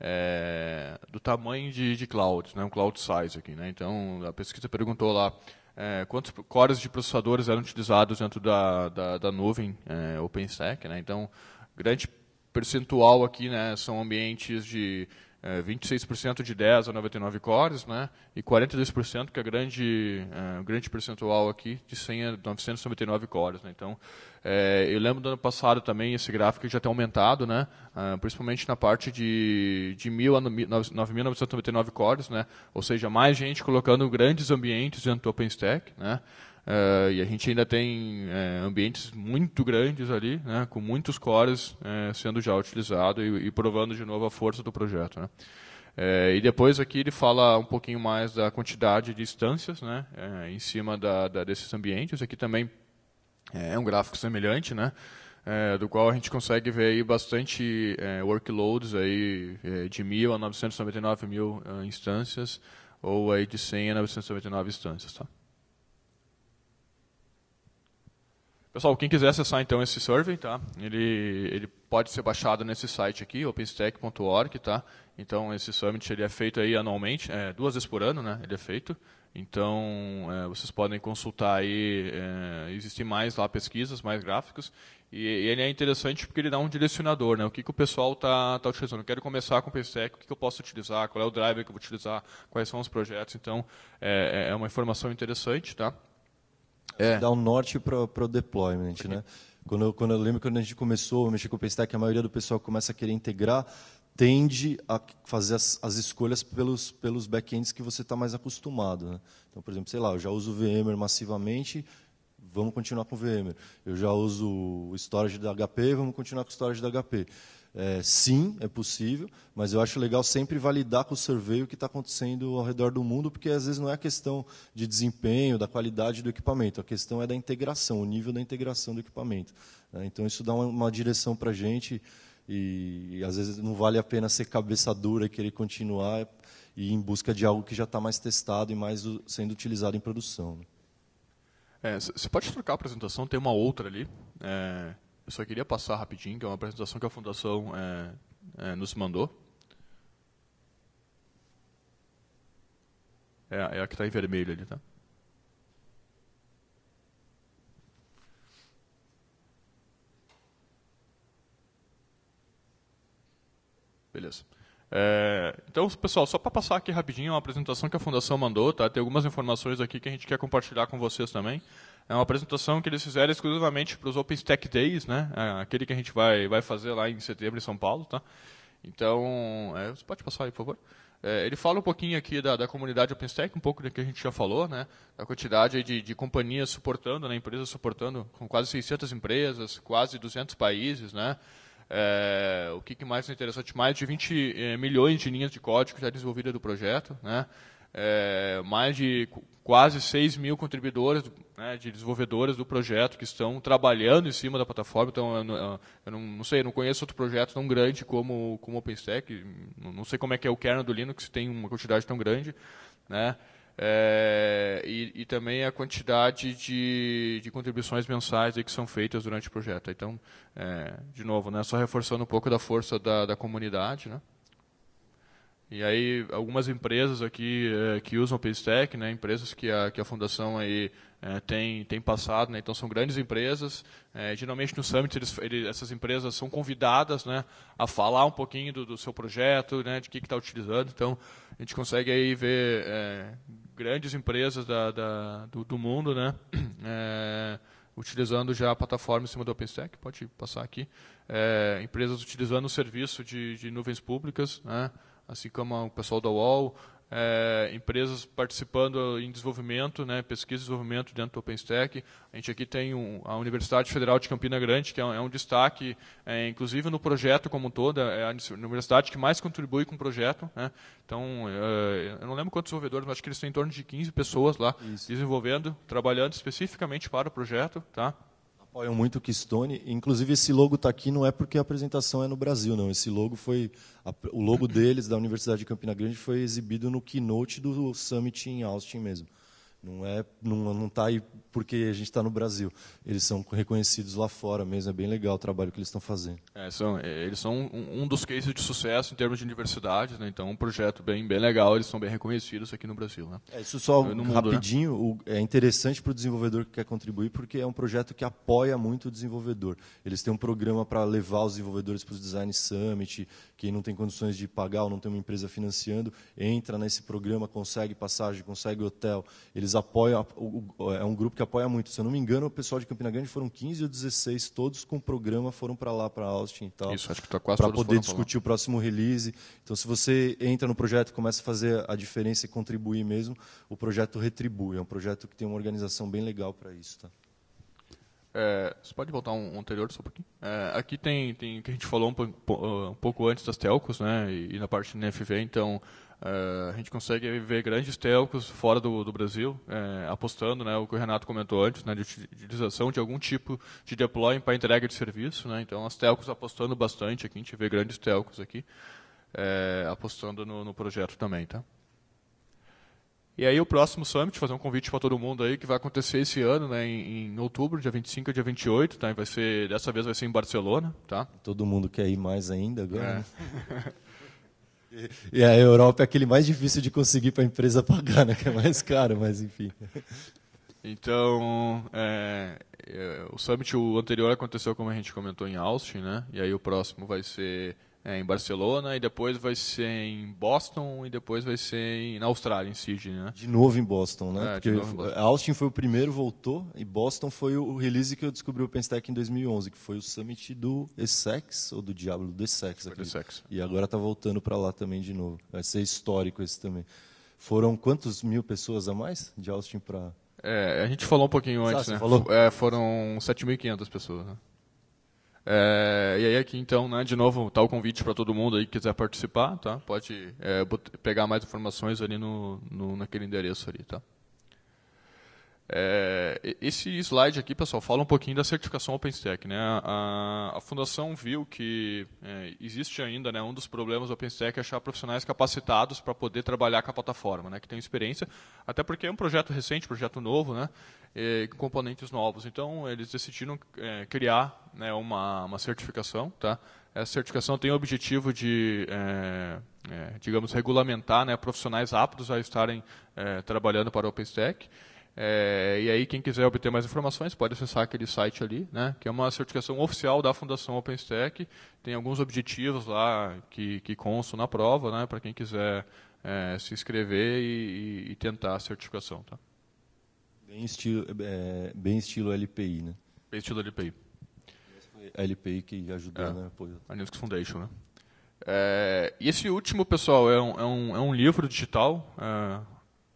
É, do tamanho de, de cloud, né, um cloud size aqui. Né? Então, a pesquisa perguntou lá é, quantos cores de processadores eram utilizados dentro da, da, da nuvem é, OpenStack. Né? Então, grande percentual aqui né, são ambientes de é, 26% de 10 a 99 cores, né? E 42% que é grande, é, grande percentual aqui de 100 a 999 cores, né? Então, é, eu lembro do ano passado também esse gráfico já tem aumentado, né? Ah, principalmente na parte de, de 9.999 cores, né? Ou seja, mais gente colocando grandes ambientes dentro do OpenStack, né? Uh, e a gente ainda tem é, ambientes muito grandes ali, né, com muitos cores é, sendo já utilizado e, e, provando de novo a força do projeto. Né. É, e depois aqui ele fala um pouquinho mais da quantidade de instâncias né, em cima da, da, desses ambientes. Aqui também é um gráfico semelhante, né, do qual a gente consegue ver aí bastante workloads aí, de 1.000 a 999 mil instâncias, ou aí de 100 a 999 instâncias. Tá. Pessoal, quem quiser acessar então esse survey, tá? Ele, ele pode ser baixado nesse site aqui, openstack.org, tá? Então esse summit ele é feito aí anualmente, é, duas vezes por ano, né? Ele é feito. Então é, vocês podem consultar aí, é, existem mais lá pesquisas, mais gráficos. E, e, ele é interessante porque ele dá um direcionador, né? O que, que o pessoal está tá utilizando? Eu quero começar com o OpenStack, o que, que eu posso utilizar? Qual é o driver que eu vou utilizar? Quais são os projetos? Então é, é, é uma informação interessante, tá? é. dá um norte para o deployment, né? Quando eu, quando eu lembro quando a gente começou a mexer com o Paystack, a maioria do pessoal que começa a querer integrar tende a fazer as, as escolhas pelos, pelos backends que você está mais acostumado. Né? Então, por exemplo, sei lá, eu já uso o VMware massivamente, vamos continuar com o VMware. Eu já uso o storage da HP, vamos continuar com o storage da HP. É, sim, é possível, mas eu acho legal sempre validar com o survey o que está acontecendo ao redor do mundo, porque às vezes não é questão de desempenho, da qualidade do equipamento, a questão é da integração, o nível da integração do equipamento. Né? Então, isso dá uma, uma direção para a gente, e, e às vezes não vale a pena ser cabeça dura e querer continuar e ir em busca de algo que já está mais testado e mais sendo utilizado em produção. Né? É, você pode trocar a apresentação, tem uma outra ali. É... Eu só queria passar rapidinho, que é uma apresentação que a Fundação é, é, nos mandou. É, é a que está em vermelho ali, tá? Beleza. É, então, pessoal, só para passar aqui rapidinho, é uma apresentação que a Fundação mandou, tá? Tem algumas informações aqui que a gente quer compartilhar com vocês também. É uma apresentação que eles fizeram exclusivamente para os Open Days, né? É aquele que a gente vai, vai fazer lá em setembro em São Paulo, tá? Então, é, você pode passar aí, por favor. É, ele fala um pouquinho aqui da, da comunidade OpenStack, um pouco do que a gente já falou, né? da quantidade de, de companhias suportando, né? empresas suportando, com quase 600 empresas, quase 200 países. Né? É, o que, que mais é interessante? Mais de 20 eh, milhões de linhas de código já desenvolvidas do projeto. Né? é, mais de quase 6 mil contribuidores, né, de desenvolvedores do projeto que estão trabalhando em cima da plataforma. Então, eu, eu, não, não, sei, não conheço outro projeto tão grande como como OpenStack. Não sei como é que é o kernel do Linux, tem uma quantidade tão grande, né? É, e, e, também a quantidade de, de contribuições mensais que são feitas durante o projeto. Então, é, de novo, né, só reforçando um pouco da força da, da comunidade, né? E aí algumas empresas aqui é, que usam o Paystack, né, empresas que a, que a fundação aí é, tem, tem passado, né, então são grandes empresas. É, geralmente no Summit eles, eles, essas empresas são convidadas né, a falar um pouquinho do, do seu projeto, né, de que está utilizando. Então a gente consegue aí ver é, grandes empresas da, da do, do, mundo né, é, utilizando já a plataforma em cima do OpenStack, pode passar aqui. É, empresas utilizando o serviço de, de nuvens públicas, né, assim como o pessoal da UOL, é, empresas participando em desenvolvimento, né, pesquisa e desenvolvimento dentro do OpenStack. A gente aqui tem um, a Universidade Federal de Campina Grande, que é um, é um destaque, é, inclusive no projeto como um todo, é a universidade que mais contribui com o projeto. Né? Então, é, eu não lembro quantos desenvolvedores, mas acho que eles têm em torno de 15 pessoas lá Isso. desenvolvendo, trabalhando especificamente para o projeto. Tá? apoiam muito o Keystone. Inclusive, esse logo está aqui não é porque a apresentação é no Brasil, não. Esse logo foi. A, o logo deles, da Universidade de Campina Grande, foi exibido no keynote do Summit em Austin mesmo. Não é, não, não tá aí porque a gente está no Brasil. Eles são reconhecidos lá fora mesmo. É bem legal o trabalho que eles estão fazendo. É, são, é, eles são um, um, dos cases de sucesso em termos de universidades, né? Então, um projeto bem, bem legal. Eles são bem reconhecidos aqui no Brasil, né? É, isso só no rapidinho. Mundo, né? o, é interessante para o desenvolvedor que quer contribuir porque é um projeto que apoia muito o desenvolvedor. Eles têm um programa para levar os desenvolvedores para o Design Summit. Quem não tem condições de pagar ou não tem uma empresa financiando entra nesse programa, consegue passagem, consegue hotel. Eles eles apoiam, é um grupo que apoia muito. Se eu não me engano, o pessoal de Campina Grande foram 15 ou 16, todos com programa foram para lá, para Austin e tal. Isso, acho que tá quase Para poder discutir o próximo release. Então, se você entra no projeto, começa a fazer a diferença e contribuir mesmo, o projeto retribui. É um projeto que tem uma organização bem legal para isso, tá? É, você pode voltar um, um anterior só um pouquinho? É, aqui tem, tem que a gente falou um, um pouco antes das telcos, né? E, e na parte do NFV, então é, a gente consegue ver grandes telcos fora do, do Brasil é, apostando, né? O que o Renato comentou antes, né? De utilização de algum tipo de deploy para entrega de serviço, né? Então as telcos apostando bastante aqui, a gente vê grandes telcos aqui é, apostando no, no projeto também, tá? E aí o próximo summit, fazer um convite para todo mundo aí, que vai acontecer esse ano, né, em, em outubro, dia 25 e dia 28, tá? E vai ser, dessa vez vai ser em Barcelona, tá? Todo mundo quer ir mais ainda agora. É. Né? e, a Europa é aquele mais difícil de conseguir para a empresa pagar, né? Que é mais caro, mas enfim. Então, é, é, o summit o anterior aconteceu como a gente comentou em Austin, né? E aí o próximo vai ser é, em Barcelona e depois vai ser em Boston e depois vai ser em, na Austrália, em Sydney, né? De novo em Boston, né? É, Porque Boston. Austin foi o primeiro, voltou, e Boston foi o release que eu descobri o OpenStack em 2011, que foi o summit do Essex, ou do Diablo do Essex. do Essex. E agora está voltando para lá também de novo. Vai ser histórico esse também. Foram quantos mil pessoas a mais de Austin para... É, a gente falou um pouquinho antes, ah, né? Falou? É, foram 7.500 pessoas, né? É, e aí aqui então, né, de novo, tá o convite para todo mundo aí que quiser participar, tá? Pode é, pegar mais informações ali no, no naquele endereço ali, tá? É, esse slide aqui, pessoal, fala um pouquinho da certificação OpenStack. Né? A, a fundação viu que é, existe ainda né, um dos problemas do OpenStack é achar profissionais capacitados para poder trabalhar com a plataforma, né, que tem experiência, até porque é um projeto recente, projeto novo, né, e, componentes novos. Então, eles decidiram é, criar né, uma, uma certificação. Tá? Essa certificação tem o objetivo de, é, é, digamos, regulamentar né, profissionais aptos a estarem é, trabalhando para o OpenStack. É, e aí, quem quiser obter mais informações, pode acessar aquele site ali, né, que é uma certificação oficial da Fundação OpenStack. Tem alguns objetivos lá que, que constam na prova, né, para quem quiser é, se inscrever e, e, tentar a certificação. Tá? Bem, estilo, é, bem estilo LPI, né? Bem estilo LPI. É. Né, a LPI que ajudou é, no A Linux Foundation, né? É, e esse último, pessoal, é um, é um, um livro digital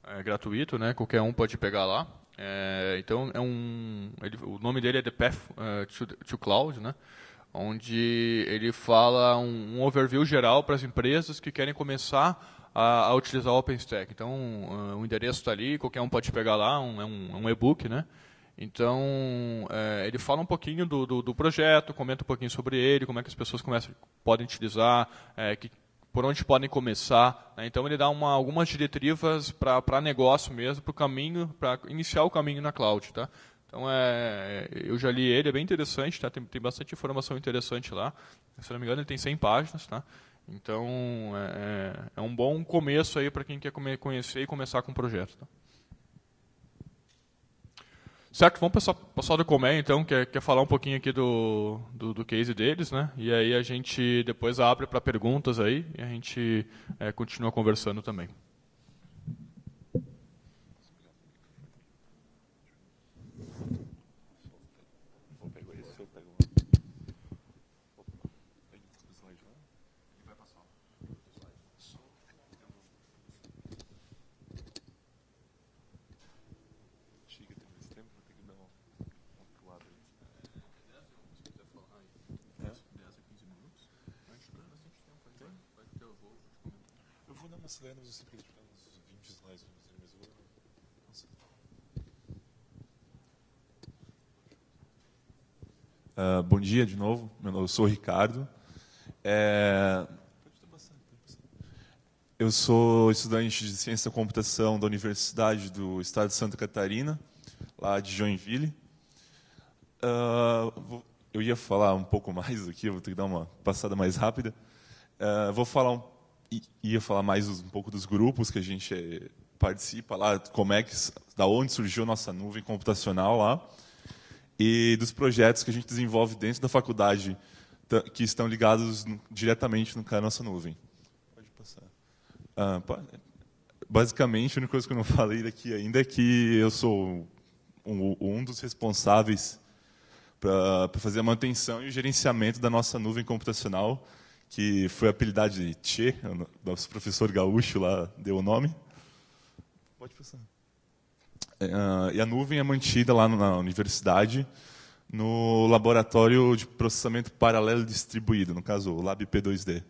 é gratuito, né? Qualquer um pode pegar lá. É, então é um, ele, o nome dele é The Path uh, to, to, Cloud, né? Onde ele fala um, um overview geral para as empresas que querem começar a, a utilizar o OpenStack. Então uh, o endereço está ali, qualquer um pode pegar lá, um, é um, é um e-book, né? Então, é, ele fala um pouquinho do, do, do, projeto, comenta um pouquinho sobre ele, como é que as pessoas começam, podem utilizar, é, que por onde podem começar. Né? Então ele dá uma, algumas diretrivas para negócio mesmo, para o caminho, para iniciar o caminho na cloud. Tá? Então é, é, eu já li ele, é bem interessante, tá? tem, tem bastante informação interessante lá. Se não me engano, ele tem 100 páginas. Tá? Então é, é, é um bom começo aí para quem quer conhecer e começar com o projeto. Tá? Certo, vamos passar, passar do Comé, então, quer, quer falar um pouquinho aqui do, do, do, case deles, né? E aí a gente depois abre para perguntas aí e a gente é, continua conversando também. Uh, bom dia de novo, meu nome, eu sou o Ricardo. É, eu sou estudante de ciência da computação da Universidade do Estado de Santa Catarina, lá de Joinville. Uh, eu ia falar um pouco mais aqui, vou ter que dar uma passada mais rápida. Uh, vou falar um, ia falar mais um pouco dos grupos que a gente participa lá, como é que, da onde surgiu nossa nuvem computacional lá e dos projetos que a gente desenvolve dentro da faculdade que estão ligados diretamente no, cara nossa nuvem. Pode passar. Ah, basicamente, a única coisa que eu não falei daqui ainda é que eu sou um, um dos responsáveis para fazer a manutenção e o gerenciamento da nossa nuvem computacional, que foi apelidada de Tchê, nosso professor gaúcho lá deu o nome. Pode passar. Uh, e a nuvem é mantida lá na universidade no laboratório de processamento paralelo distribuído, no caso o Lab P2D. Uh,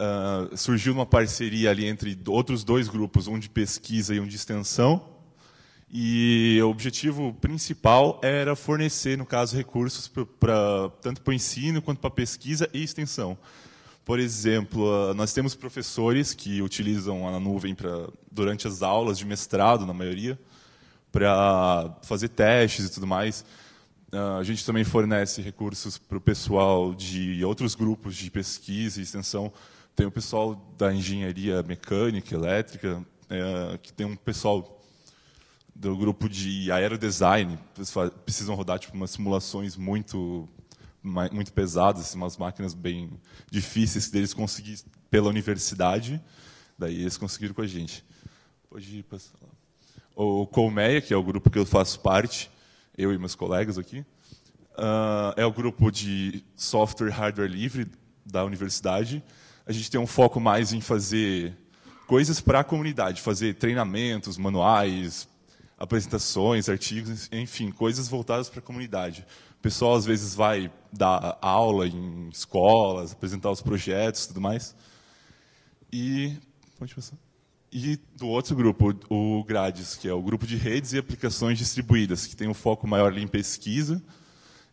eh, surgiu uma parceria ali entre outros dois grupos, um de pesquisa e um de extensão, e o objetivo principal era fornecer, no caso, recursos para tanto para o ensino quanto para pesquisa e extensão. Por exemplo, eh, nós temos professores que utilizam a nuvem para durante as aulas de mestrado, na maioria, para fazer testes e tudo mais. Ah, a gente também fornece recursos para o pessoal de outros grupos de pesquisa e extensão. Tem o pessoal da engenharia mecânica, elétrica, é, que tem um pessoal do grupo de aerodesign, precisam rodar tipo, umas simulações muito muito pesadas, umas máquinas bem difíceis deles conseguir pela universidade. Daí eles conseguiram com a gente. Pode passar lá. O Colmeia, que é o grupo que eu faço parte, eu e meus colegas aqui, uh, é o grupo de software e hardware livre da universidade. A gente tem um foco mais em fazer coisas para a comunidade, fazer treinamentos, manuais, apresentações, artigos, enfim, coisas voltadas para a comunidade. O pessoal às vezes vai dar aula em escolas, apresentar os projetos, tudo mais. E pode passar e do outro grupo, o GRADES, que é o Grupo de Redes e Aplicações Distribuídas, que tem um foco maior em pesquisa.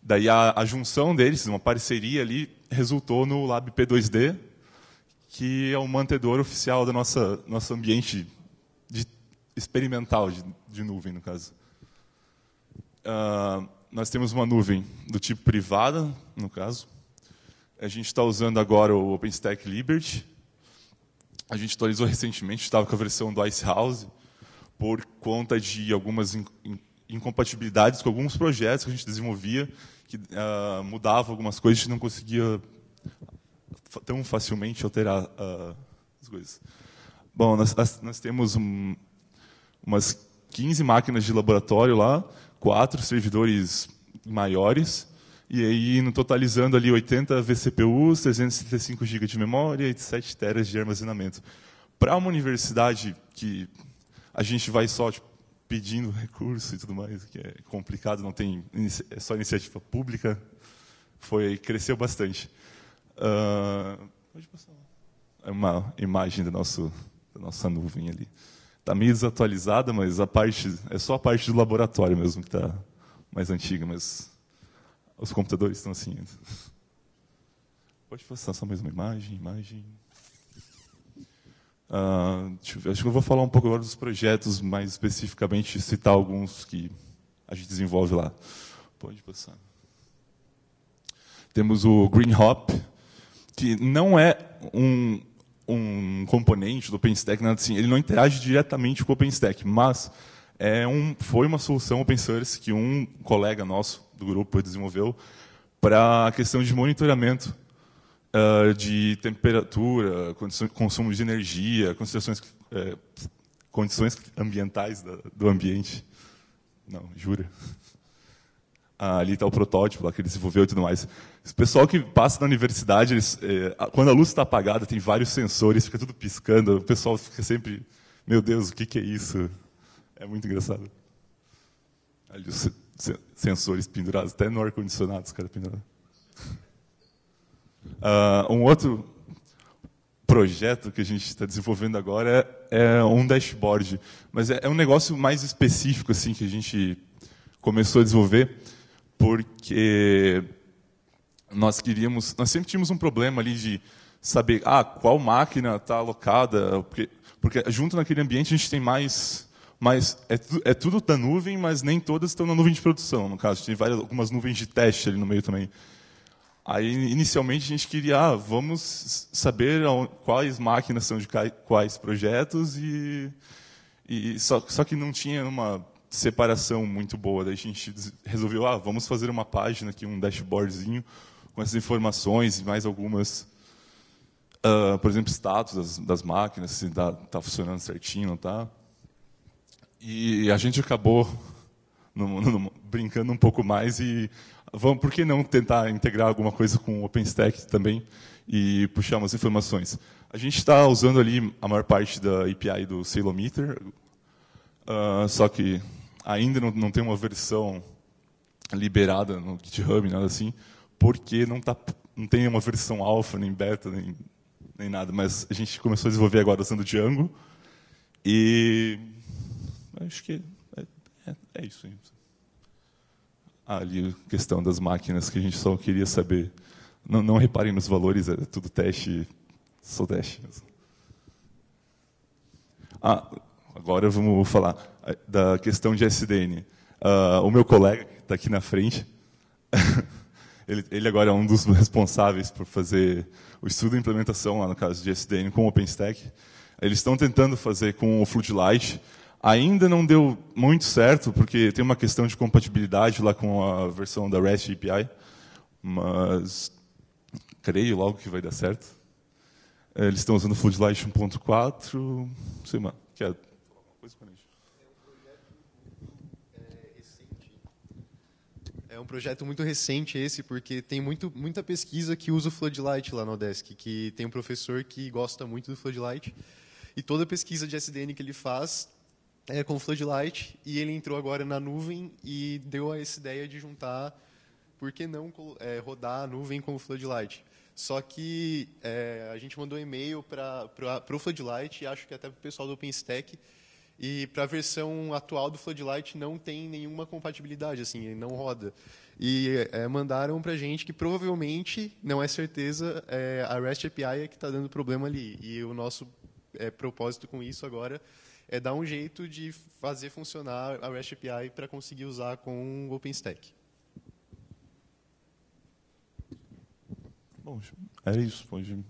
Daí a, a junção deles, uma parceria ali, resultou no Lab P2D, que é o mantenedor oficial do nossa, nosso ambiente de, experimental de, de, nuvem, no caso. Uh, nós temos uma nuvem do tipo privada, no caso. A gente está usando agora o OpenStack Liberty, a gente atualizou recentemente, estava com a versão do Ice House, por conta de algumas in, in, incompatibilidades com alguns projetos que a gente desenvolvia, que uh, mudava algumas coisas, a gente não conseguia tão facilmente alterar uh, as coisas. Bom, nós, nós temos um, umas 15 máquinas de laboratório lá, quatro servidores maiores, e aí, no totalizando ali 80 vCPUs, 365 GB de memória e 7 teras de armazenamento. Para uma universidade que a gente vai só tipo, pedindo recurso e tudo mais, que é complicado, não tem é só iniciativa pública, foi cresceu bastante. Uh, pode passar. É uma imagem do nosso da nossa nuvem ali. Está meio desatualizada, mas a parte é só a parte do laboratório mesmo que está mais antiga, mas os computadores estão assim. Pode passar só mais uma imagem, imagem. Ah, ver, acho que eu vou falar um pouco agora dos projetos, mais especificamente citar alguns que a gente desenvolve lá. Pode passar. Temos o Green Hop, que não é um, um componente do OpenStack, nada assim. Ele não interage diretamente com o OpenStack, mas é um, foi uma solução open source que um colega nosso do grupo desenvolveu para a questão de monitoramento uh, de temperatura, consumo de energia, é, condições ambientais da, do ambiente. Não, jura? Ah, ali está o protótipo lá que ele desenvolveu e tudo mais. O pessoal que passa na universidade, eles, é, quando a luz está apagada, tem vários sensores, fica tudo piscando, o pessoal fica sempre, meu Deus, o que, que é isso? É muito engraçado. Ali os sensores pendurados, até no ar-condicionado os caras pendurados. Uh, ah, um outro projeto que a gente está desenvolvendo agora é, é, um dashboard, mas é, é, um negócio mais específico assim que a gente começou a desenvolver porque nós queríamos, nós sempre tínhamos um problema ali de saber ah qual máquina está alocada, porque, porque junto naquele ambiente a gente tem mais mas é, é, tudo da nuvem, mas nem todas estão na nuvem de produção, no caso. Tem várias, algumas nuvens de teste ali no meio também. Aí, inicialmente, a gente queria, ah, vamos saber quais máquinas são de quais projetos, e, e só, só, que não tinha uma separação muito boa. Daí a gente resolveu, ah, vamos fazer uma página aqui, um dashboardzinho, com essas informações e mais algumas... Uh, por exemplo, status das, das máquinas, se está tá funcionando certinho, não tá. E a gente acabou no, no, brincando um pouco mais e vamos, por que não tentar integrar alguma coisa com o OpenStack também e puxar umas informações? A gente está usando ali a maior parte da API do Sailometer, uh, só que ainda não, não, tem uma versão liberada no GitHub, nada assim, porque não, tá, não tem uma versão alfa, nem beta, nem, nem nada. Mas a gente começou a desenvolver agora usando Django e Acho que é, é, é isso. Ah, ali a questão das máquinas que a gente só queria saber. Não, não reparem nos valores, é tudo teste, só teste. Ah, agora vamos falar eh, da questão de SDN. Ah, o meu colega, que está aqui na frente, ele, ele, agora é um dos responsáveis por fazer o estudo e implementação, lá no caso de SDN, com o OpenStack. Eles estão tentando fazer com o Floodlight, Ainda não deu muito certo, porque tem uma questão de compatibilidade lá com a versão da REST API, mas creio logo que vai dar certo. É, eles estão usando Floodlight 1.4, sei lá, que é É um projeto muito recente esse, porque tem muito, muita pesquisa que usa o Floodlight lá no Odesk, que tem um professor que gosta muito do Floodlight, e toda pesquisa de SDN que ele faz é, com o Floodlight, e ele entrou agora na nuvem e deu essa ideia de juntar, por que não é, rodar a nuvem com o Floodlight? Só que é, a gente mandou um e-mail para o Floodlight, e acho que até para o pessoal do OpenStack, e para a versão atual do Floodlight não tem nenhuma compatibilidade, assim, ele não roda. E é, mandaram para a gente que provavelmente, não é certeza, é, a REST API é que está dando problema ali. E o nosso é, propósito com isso agora é dar um jeito de fazer funcionar a REST API para conseguir usar com o OpenStack. Bom, era é isso. Pode...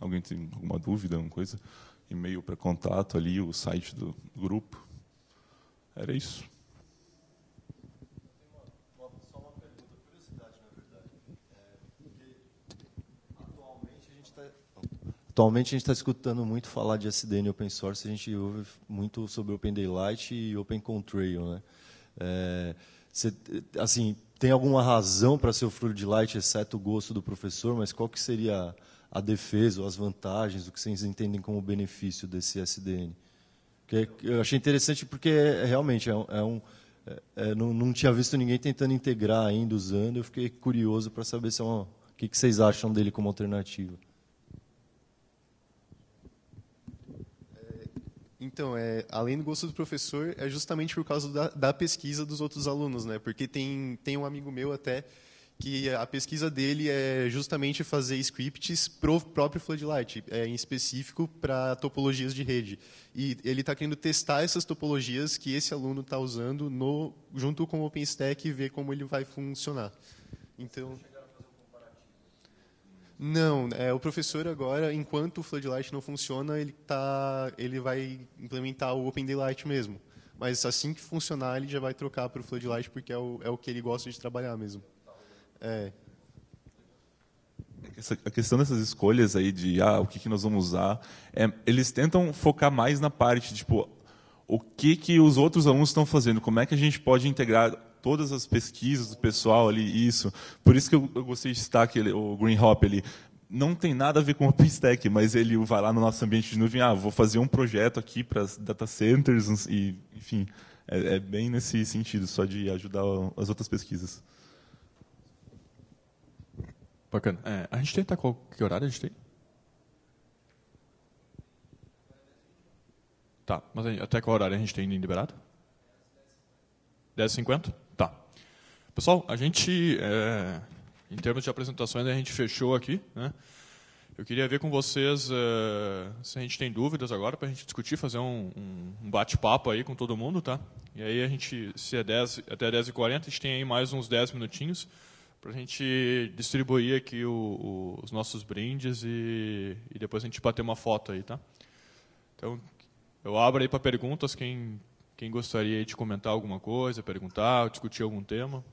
Alguém tem alguma dúvida, alguma coisa? E-mail para contato ali, o site do grupo. Era isso. Atualmente a gente está escutando muito falar de SDN open source, a gente ouve muito sobre Open Daylight e Open Contrail, né? É, cê, assim, tem alguma razão para ser o Fruit Light, exceto o gosto do professor, mas qual que seria a defesa ou as vantagens, o que vocês entendem como benefício desse SDN? Que eu achei interessante porque realmente é um, é um é, é, não, não, tinha visto ninguém tentando integrar ainda usando. Eu fiquei curioso para saber se é uma, o que, que vocês acham dele como alternativa. Então, é, além do gosto do professor, é justamente por causa da, da, pesquisa dos outros alunos, né? Porque tem, tem um amigo meu até que a pesquisa dele é justamente fazer scripts para o próprio Floodlight, é, em específico para topologias de rede. E ele está querendo testar essas topologias que esse aluno está usando no, junto com o OpenStack e ver como ele vai funcionar. Então... Não, é, o professor agora, enquanto o Floodlight não funciona, ele, tá, ele vai implementar o Open Daylight mesmo. Mas assim que funcionar, ele já vai trocar para o Floodlight, porque é o, é o que ele gosta de trabalhar mesmo. É. Essa, a questão dessas escolhas aí de ah, o que, que nós vamos usar, é, eles tentam focar mais na parte, tipo, o que, que os outros alunos estão fazendo, como é que a gente pode integrar todas as pesquisas do pessoal ali, isso. Por isso que eu, eu gostei de destacar ele, o Green Hop ali. Não tem nada a ver com o OpenStack, mas ele vai lá no nosso ambiente de nuvem, ah, vou fazer um projeto aqui para data centers, e, enfim, é, é bem nesse sentido, só de ajudar as outras pesquisas. Bacana. É, a gente tenta qual que horário a gente tem? Tá, mas até qual horário a gente tem liberado? 10h50? Pessoal, a gente, é, em termos de apresentações, a gente fechou aqui. Né? Eu queria ver com vocês é, se a gente tem dúvidas agora para a gente discutir, fazer um, um bate-papo aí com todo mundo, tá? E aí a gente, se é 10, até 10h40, a gente tem aí mais uns 10 minutinhos para a gente distribuir aqui o, o, os nossos brindes e, e, depois a gente bater uma foto aí, tá? Então, eu abro aí para perguntas, quem, quem gostaria de comentar alguma coisa, perguntar, discutir algum tema.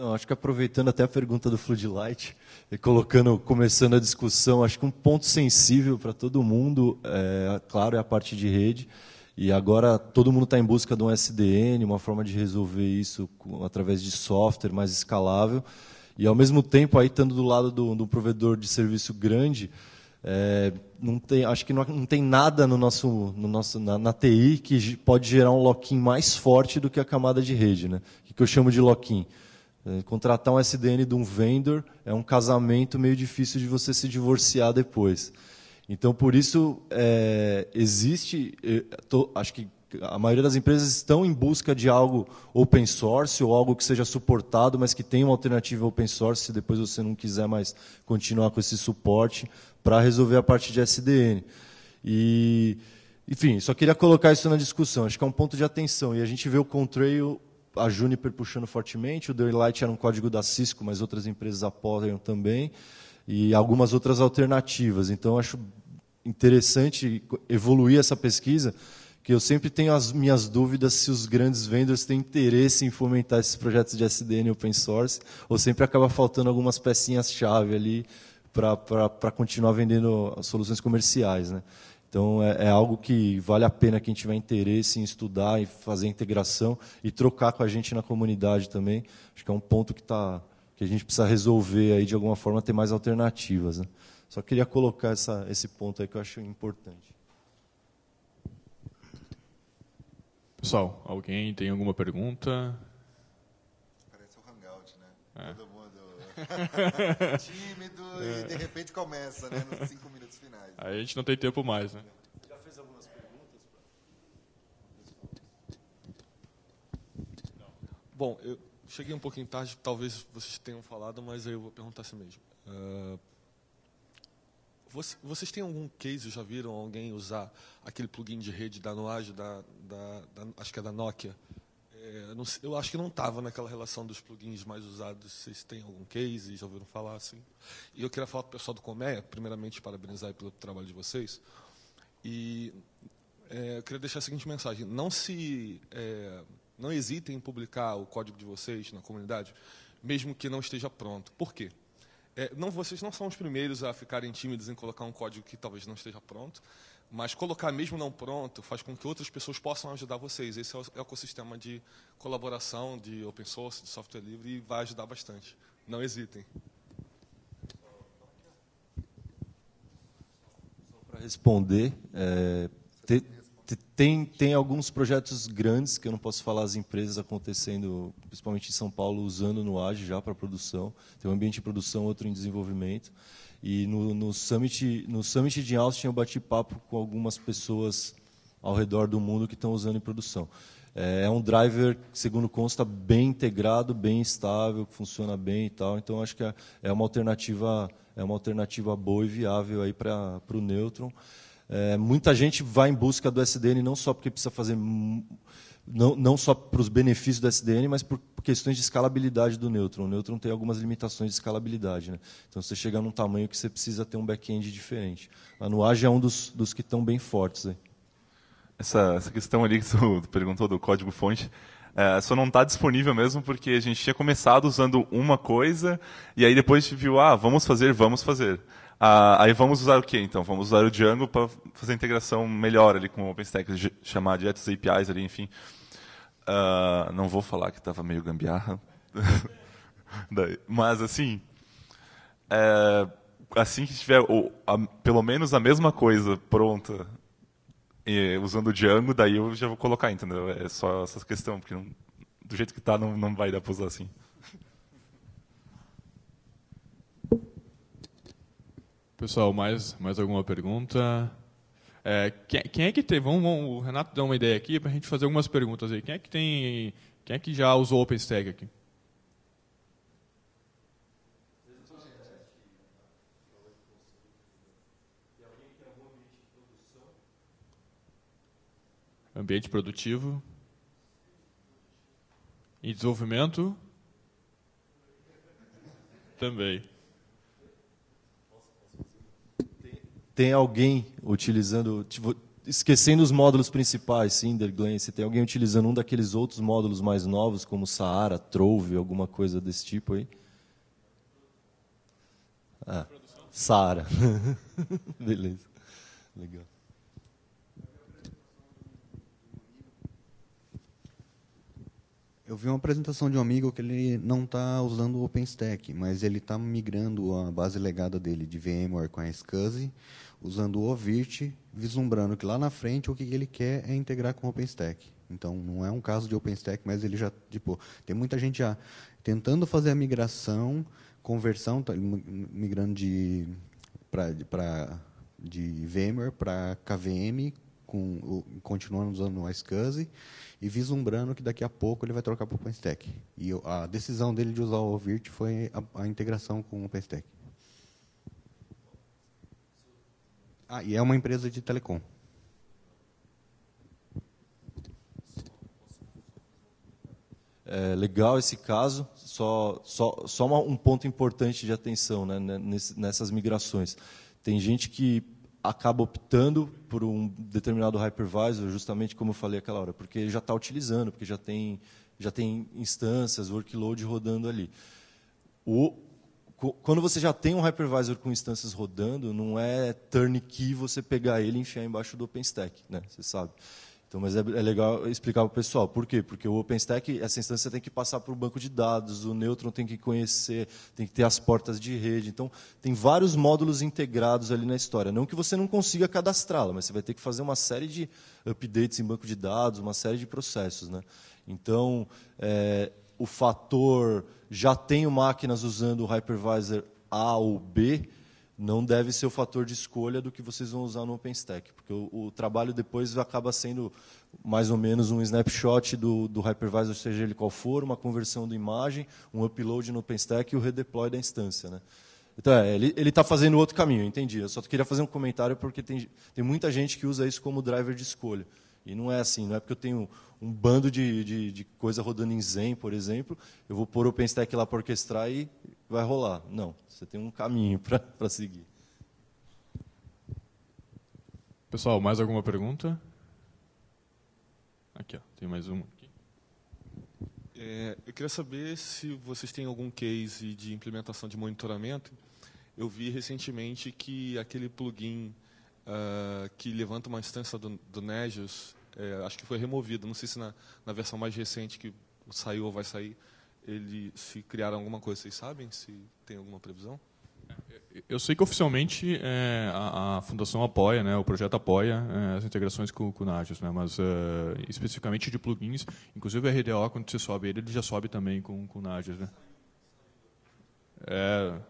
Não, acho que aproveitando até a pergunta do Floodlight e colocando, começando a discussão, acho que um ponto sensível para todo mundo, é, claro, é a parte de rede. E agora todo mundo está em busca de um SDN, uma forma de resolver isso com, através de software mais escalável. E ao mesmo tempo, aí estando do lado do, do provedor de serviço grande, é, não tem, acho que não, não, tem nada no nosso, no nosso na, na, TI que pode gerar um lock-in mais forte do que a camada de rede, né? O que eu chamo de lock-in? É, contratar um SDN de um vendor é um casamento meio difícil de você se divorciar depois. Então, por isso, é, existe, é, tô, acho que a maioria das empresas estão em busca de algo open source ou algo que seja suportado, mas que tenha uma alternativa open source, se depois você não quiser mais continuar com esse suporte, para resolver a parte de SDN. E, enfim, só queria colocar isso na discussão, acho que é um ponto de atenção. E a gente vê o Contrail a Juniper puxando fortemente, o Daylight era um código da Cisco, mas outras empresas apoiam também, e algumas outras alternativas. Então, acho interessante evoluir essa pesquisa, que eu sempre tenho as minhas dúvidas se os grandes vendors têm interesse em fomentar esses projetos de SDN open source, ou sempre acaba faltando algumas pecinhas-chave ali para continuar vendendo soluções comerciais. Né? Então, é, é, algo que vale a pena quem tiver interesse em estudar e fazer integração e trocar com a gente na comunidade também. Acho que é um ponto que, tá, que a gente precisa resolver aí de alguma forma, ter mais alternativas. Né? Só queria colocar essa, esse ponto aí que eu acho importante. Pessoal, alguém tem alguma pergunta? Parece o um Hangout, né? É. Tímido é. e de é. repente começa, né? Nos cinco minutos finais. Aí a gente não tem tempo mais, né? Já fez algumas perguntas? Bom, eu cheguei um pouquinho tarde, talvez vocês tenham falado, mas aí eu vou perguntar assim mesmo. Uh, vocês têm algum case, já viram alguém usar aquele plugin de rede da Nuage, da, da, da acho que é da Nokia, é, não, eu acho que não estava naquela relação dos plugins mais usados. Vocês têm algum case? Já ouviram falar assim? E eu queria falar para o pessoal do Colmeia, primeiramente, parabenizar pelo trabalho de vocês. E é, eu queria deixar a seguinte mensagem: não se. É, não hesitem em publicar o código de vocês na comunidade, mesmo que não esteja pronto. Por quê? É, não, vocês não são os primeiros a ficarem tímidos em colocar um código que talvez não esteja pronto. Mas colocar mesmo não pronto faz com que outras pessoas possam ajudar vocês. Esse é, é o ecossistema de colaboração, de open source, de software livre, e vai ajudar bastante. Não hesitem. Só para responder, é, tem, tem alguns projetos grandes, que eu não posso falar as empresas, acontecendo, principalmente em São Paulo, usando no Age já para produção. Tem um ambiente de produção, outro em desenvolvimento. E no, no, summit, no Summit de Austin eu bati papo com algumas pessoas ao redor do mundo que estão usando em produção. É, é um driver, segundo consta, bem integrado, bem estável, que funciona bem e tal. Então acho que é, é uma alternativa é uma alternativa boa e viável aí para o Neutron. É, muita gente vai em busca do SDN não só porque precisa fazer não, não só para os benefícios do SDN, mas por, questões de escalabilidade do neutron. O neutron tem algumas limitações de escalabilidade. Né? Então, você chega num tamanho que você precisa ter um back-end diferente. A Nuage é um dos, dos que estão bem fortes. Essa, essa questão ali que você perguntou do código-fonte, é, só não está disponível mesmo porque a gente tinha começado usando uma coisa e aí depois a gente viu, ah, vamos fazer, vamos fazer. Ah, aí vamos usar o que então? Vamos usar o Django para fazer a integração melhor ali com o OpenStack, chamar diretos APIs ali, enfim. Uh, não vou falar que estava meio gambiarra. Mas assim, é, assim que tiver ou, a, pelo menos a mesma coisa pronta e, usando o Django, daí eu já vou colocar, entendeu? É só essa questão, porque não, do jeito que está não, não vai dar para usar assim. Pessoal, mais, mais alguma pergunta? É, quem, quem, é que tem? Vamos, vamos, o Renato dá uma ideia aqui para a gente fazer algumas perguntas aí. Quem é que tem? Quem é que já usou OpenStack aqui? Ambiente produtivo. Em desenvolvimento? Também. tem alguém utilizando, tipo, esquecendo os módulos principais, Cinder, Glenn, se tem alguém utilizando um daqueles outros módulos mais novos, como Saara, Trove, alguma coisa desse tipo aí? Ah, Saara. Beleza. Legal. Eu vi uma apresentação de um amigo que ele não está usando o OpenStack, mas ele está migrando a base legada dele de VMware com a SCSI usando o OVIRT, vislumbrando que lá na frente o que ele quer é integrar com o OpenStack. Então, não é um caso de OpenStack, mas ele já, tipo, tem muita gente já tentando fazer a migração, conversão, tá, migrando de para de VMware para KVM, com, continuando usando o iSCSI, e vislumbrando que daqui a pouco ele vai trocar para o OpenStack. E a decisão dele de usar o OVIRT foi a, a integração com o OpenStack. Ah, e é uma empresa de telecom. É, legal esse caso, só, só, só uma, um ponto importante de atenção né, né nessas migrações. Tem gente que acaba optando por um determinado hypervisor, justamente como eu falei aquela hora, porque já está utilizando, porque já tem, já tem instâncias, workload rodando ali. O quando você já tem um hypervisor com instâncias rodando, não é turnkey você pegar ele e enfiar embaixo do OpenStack, né? Você sabe. Então, mas é, é legal explicar para o pessoal. Por quê? Porque o OpenStack, essa instância tem que passar para o banco de dados, o Neutron tem que conhecer, tem que ter as portas de rede. Então, tem vários módulos integrados ali na história. Não que você não consiga cadastrá-la, mas você vai ter que fazer uma série de updates em banco de dados, uma série de processos. Né? Então, é, o fator já tenho máquinas usando o hypervisor A ou B, não deve ser o fator de escolha do que vocês vão usar no OpenStack, porque o, o trabalho depois acaba sendo mais ou menos um snapshot do, do hypervisor, seja ele qual for, uma conversão de imagem, um upload no OpenStack e o redeploy da instância. Né? Então, é, ele está fazendo outro caminho, entendi. Eu só queria fazer um comentário, porque tem, tem muita gente que usa isso como driver de escolha. E não é assim, não é porque eu tenho um bando de, de, de coisa rodando em Zen, por exemplo, eu vou pôr o OpenStack lá para orquestrar e vai rolar. Não, você tem um caminho para seguir. Pessoal, mais alguma pergunta? Aqui, ó, tem mais uma É, eu queria saber se vocês têm algum case de implementação de monitoramento. Eu vi recentemente que aquele plugin uh, que levanta uma instância do, do é, acho que foi removido. Não sei se na, na versão mais recente que saiu ou vai sair, ele se criaram alguma coisa. Vocês sabem se tem alguma previsão? Eu sei que oficialmente é, a, a, Fundação apoia, né, o projeto apoia é, as integrações com, o Nagios, né, mas é, especificamente de plugins, inclusive o RDO, quando você sobe ele, ele já sobe também com, com o Nagios. Né. É,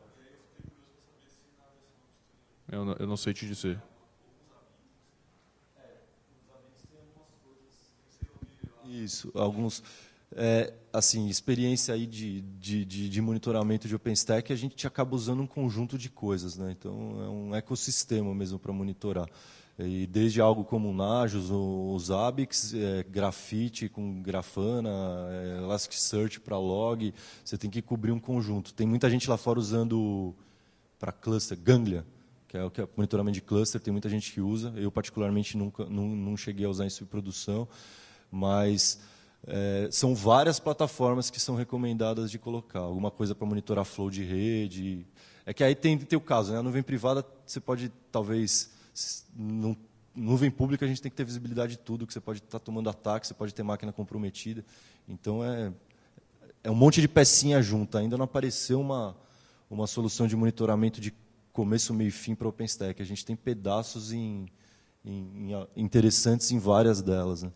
eu, eu não sei te dizer. Isso, alguns. É, assim, experiência aí de, de, de, de, monitoramento de OpenStack, a gente acaba usando um conjunto de coisas, né? Então, é um ecossistema mesmo para monitorar. E desde algo como o Najos, o Zabbix, é, Grafite com Grafana, é, Elasticsearch para log, você tem que cobrir um conjunto. Tem muita gente lá fora usando para cluster, Ganglia, que é o que é monitoramento de cluster, tem muita gente que usa. Eu, particularmente, nunca não, não cheguei a usar isso em produção mas é, são várias plataformas que são recomendadas de colocar. Alguma coisa para monitorar flow de rede. É que aí tem, tem o caso, né? A nuvem privada, você pode, talvez, nuvem pública a gente tem que ter visibilidade de tudo, que você pode estar tá tomando ataque, você pode ter máquina comprometida. Então é, é um monte de pecinha junta. Ainda não apareceu uma, uma solução de monitoramento de começo, meio e fim para OpenStack. A gente tem pedaços em, em, em interessantes em várias delas. Né?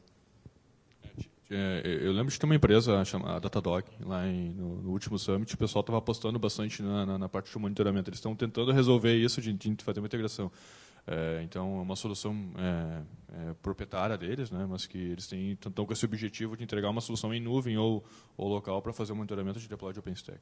É, é, eu lembro de ter uma empresa chamada Datadog, lá em, no, no, último summit, o pessoal estava apostando bastante na, na, na, parte do monitoramento. Eles estão tentando resolver isso de, de fazer uma integração. É, então, é uma solução é, é, proprietária deles, né, mas que eles têm, estão com esse objetivo de entregar uma solução em nuvem ou, ou local para fazer o monitoramento de deploy de OpenStack.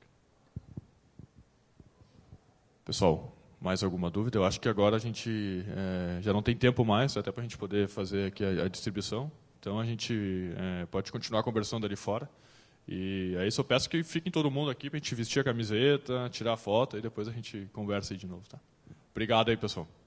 Pessoal, mais alguma dúvida? Eu acho que agora a gente é, já não tem tempo mais, até para a gente poder fazer aqui a, a distribuição. Então a gente é, pode continuar conversando ali fora. E aí é só peço que fiquem todo mundo aqui para a gente vestir a camiseta, tirar a foto e depois a gente conversa aí de novo, tá? Obrigado aí, pessoal.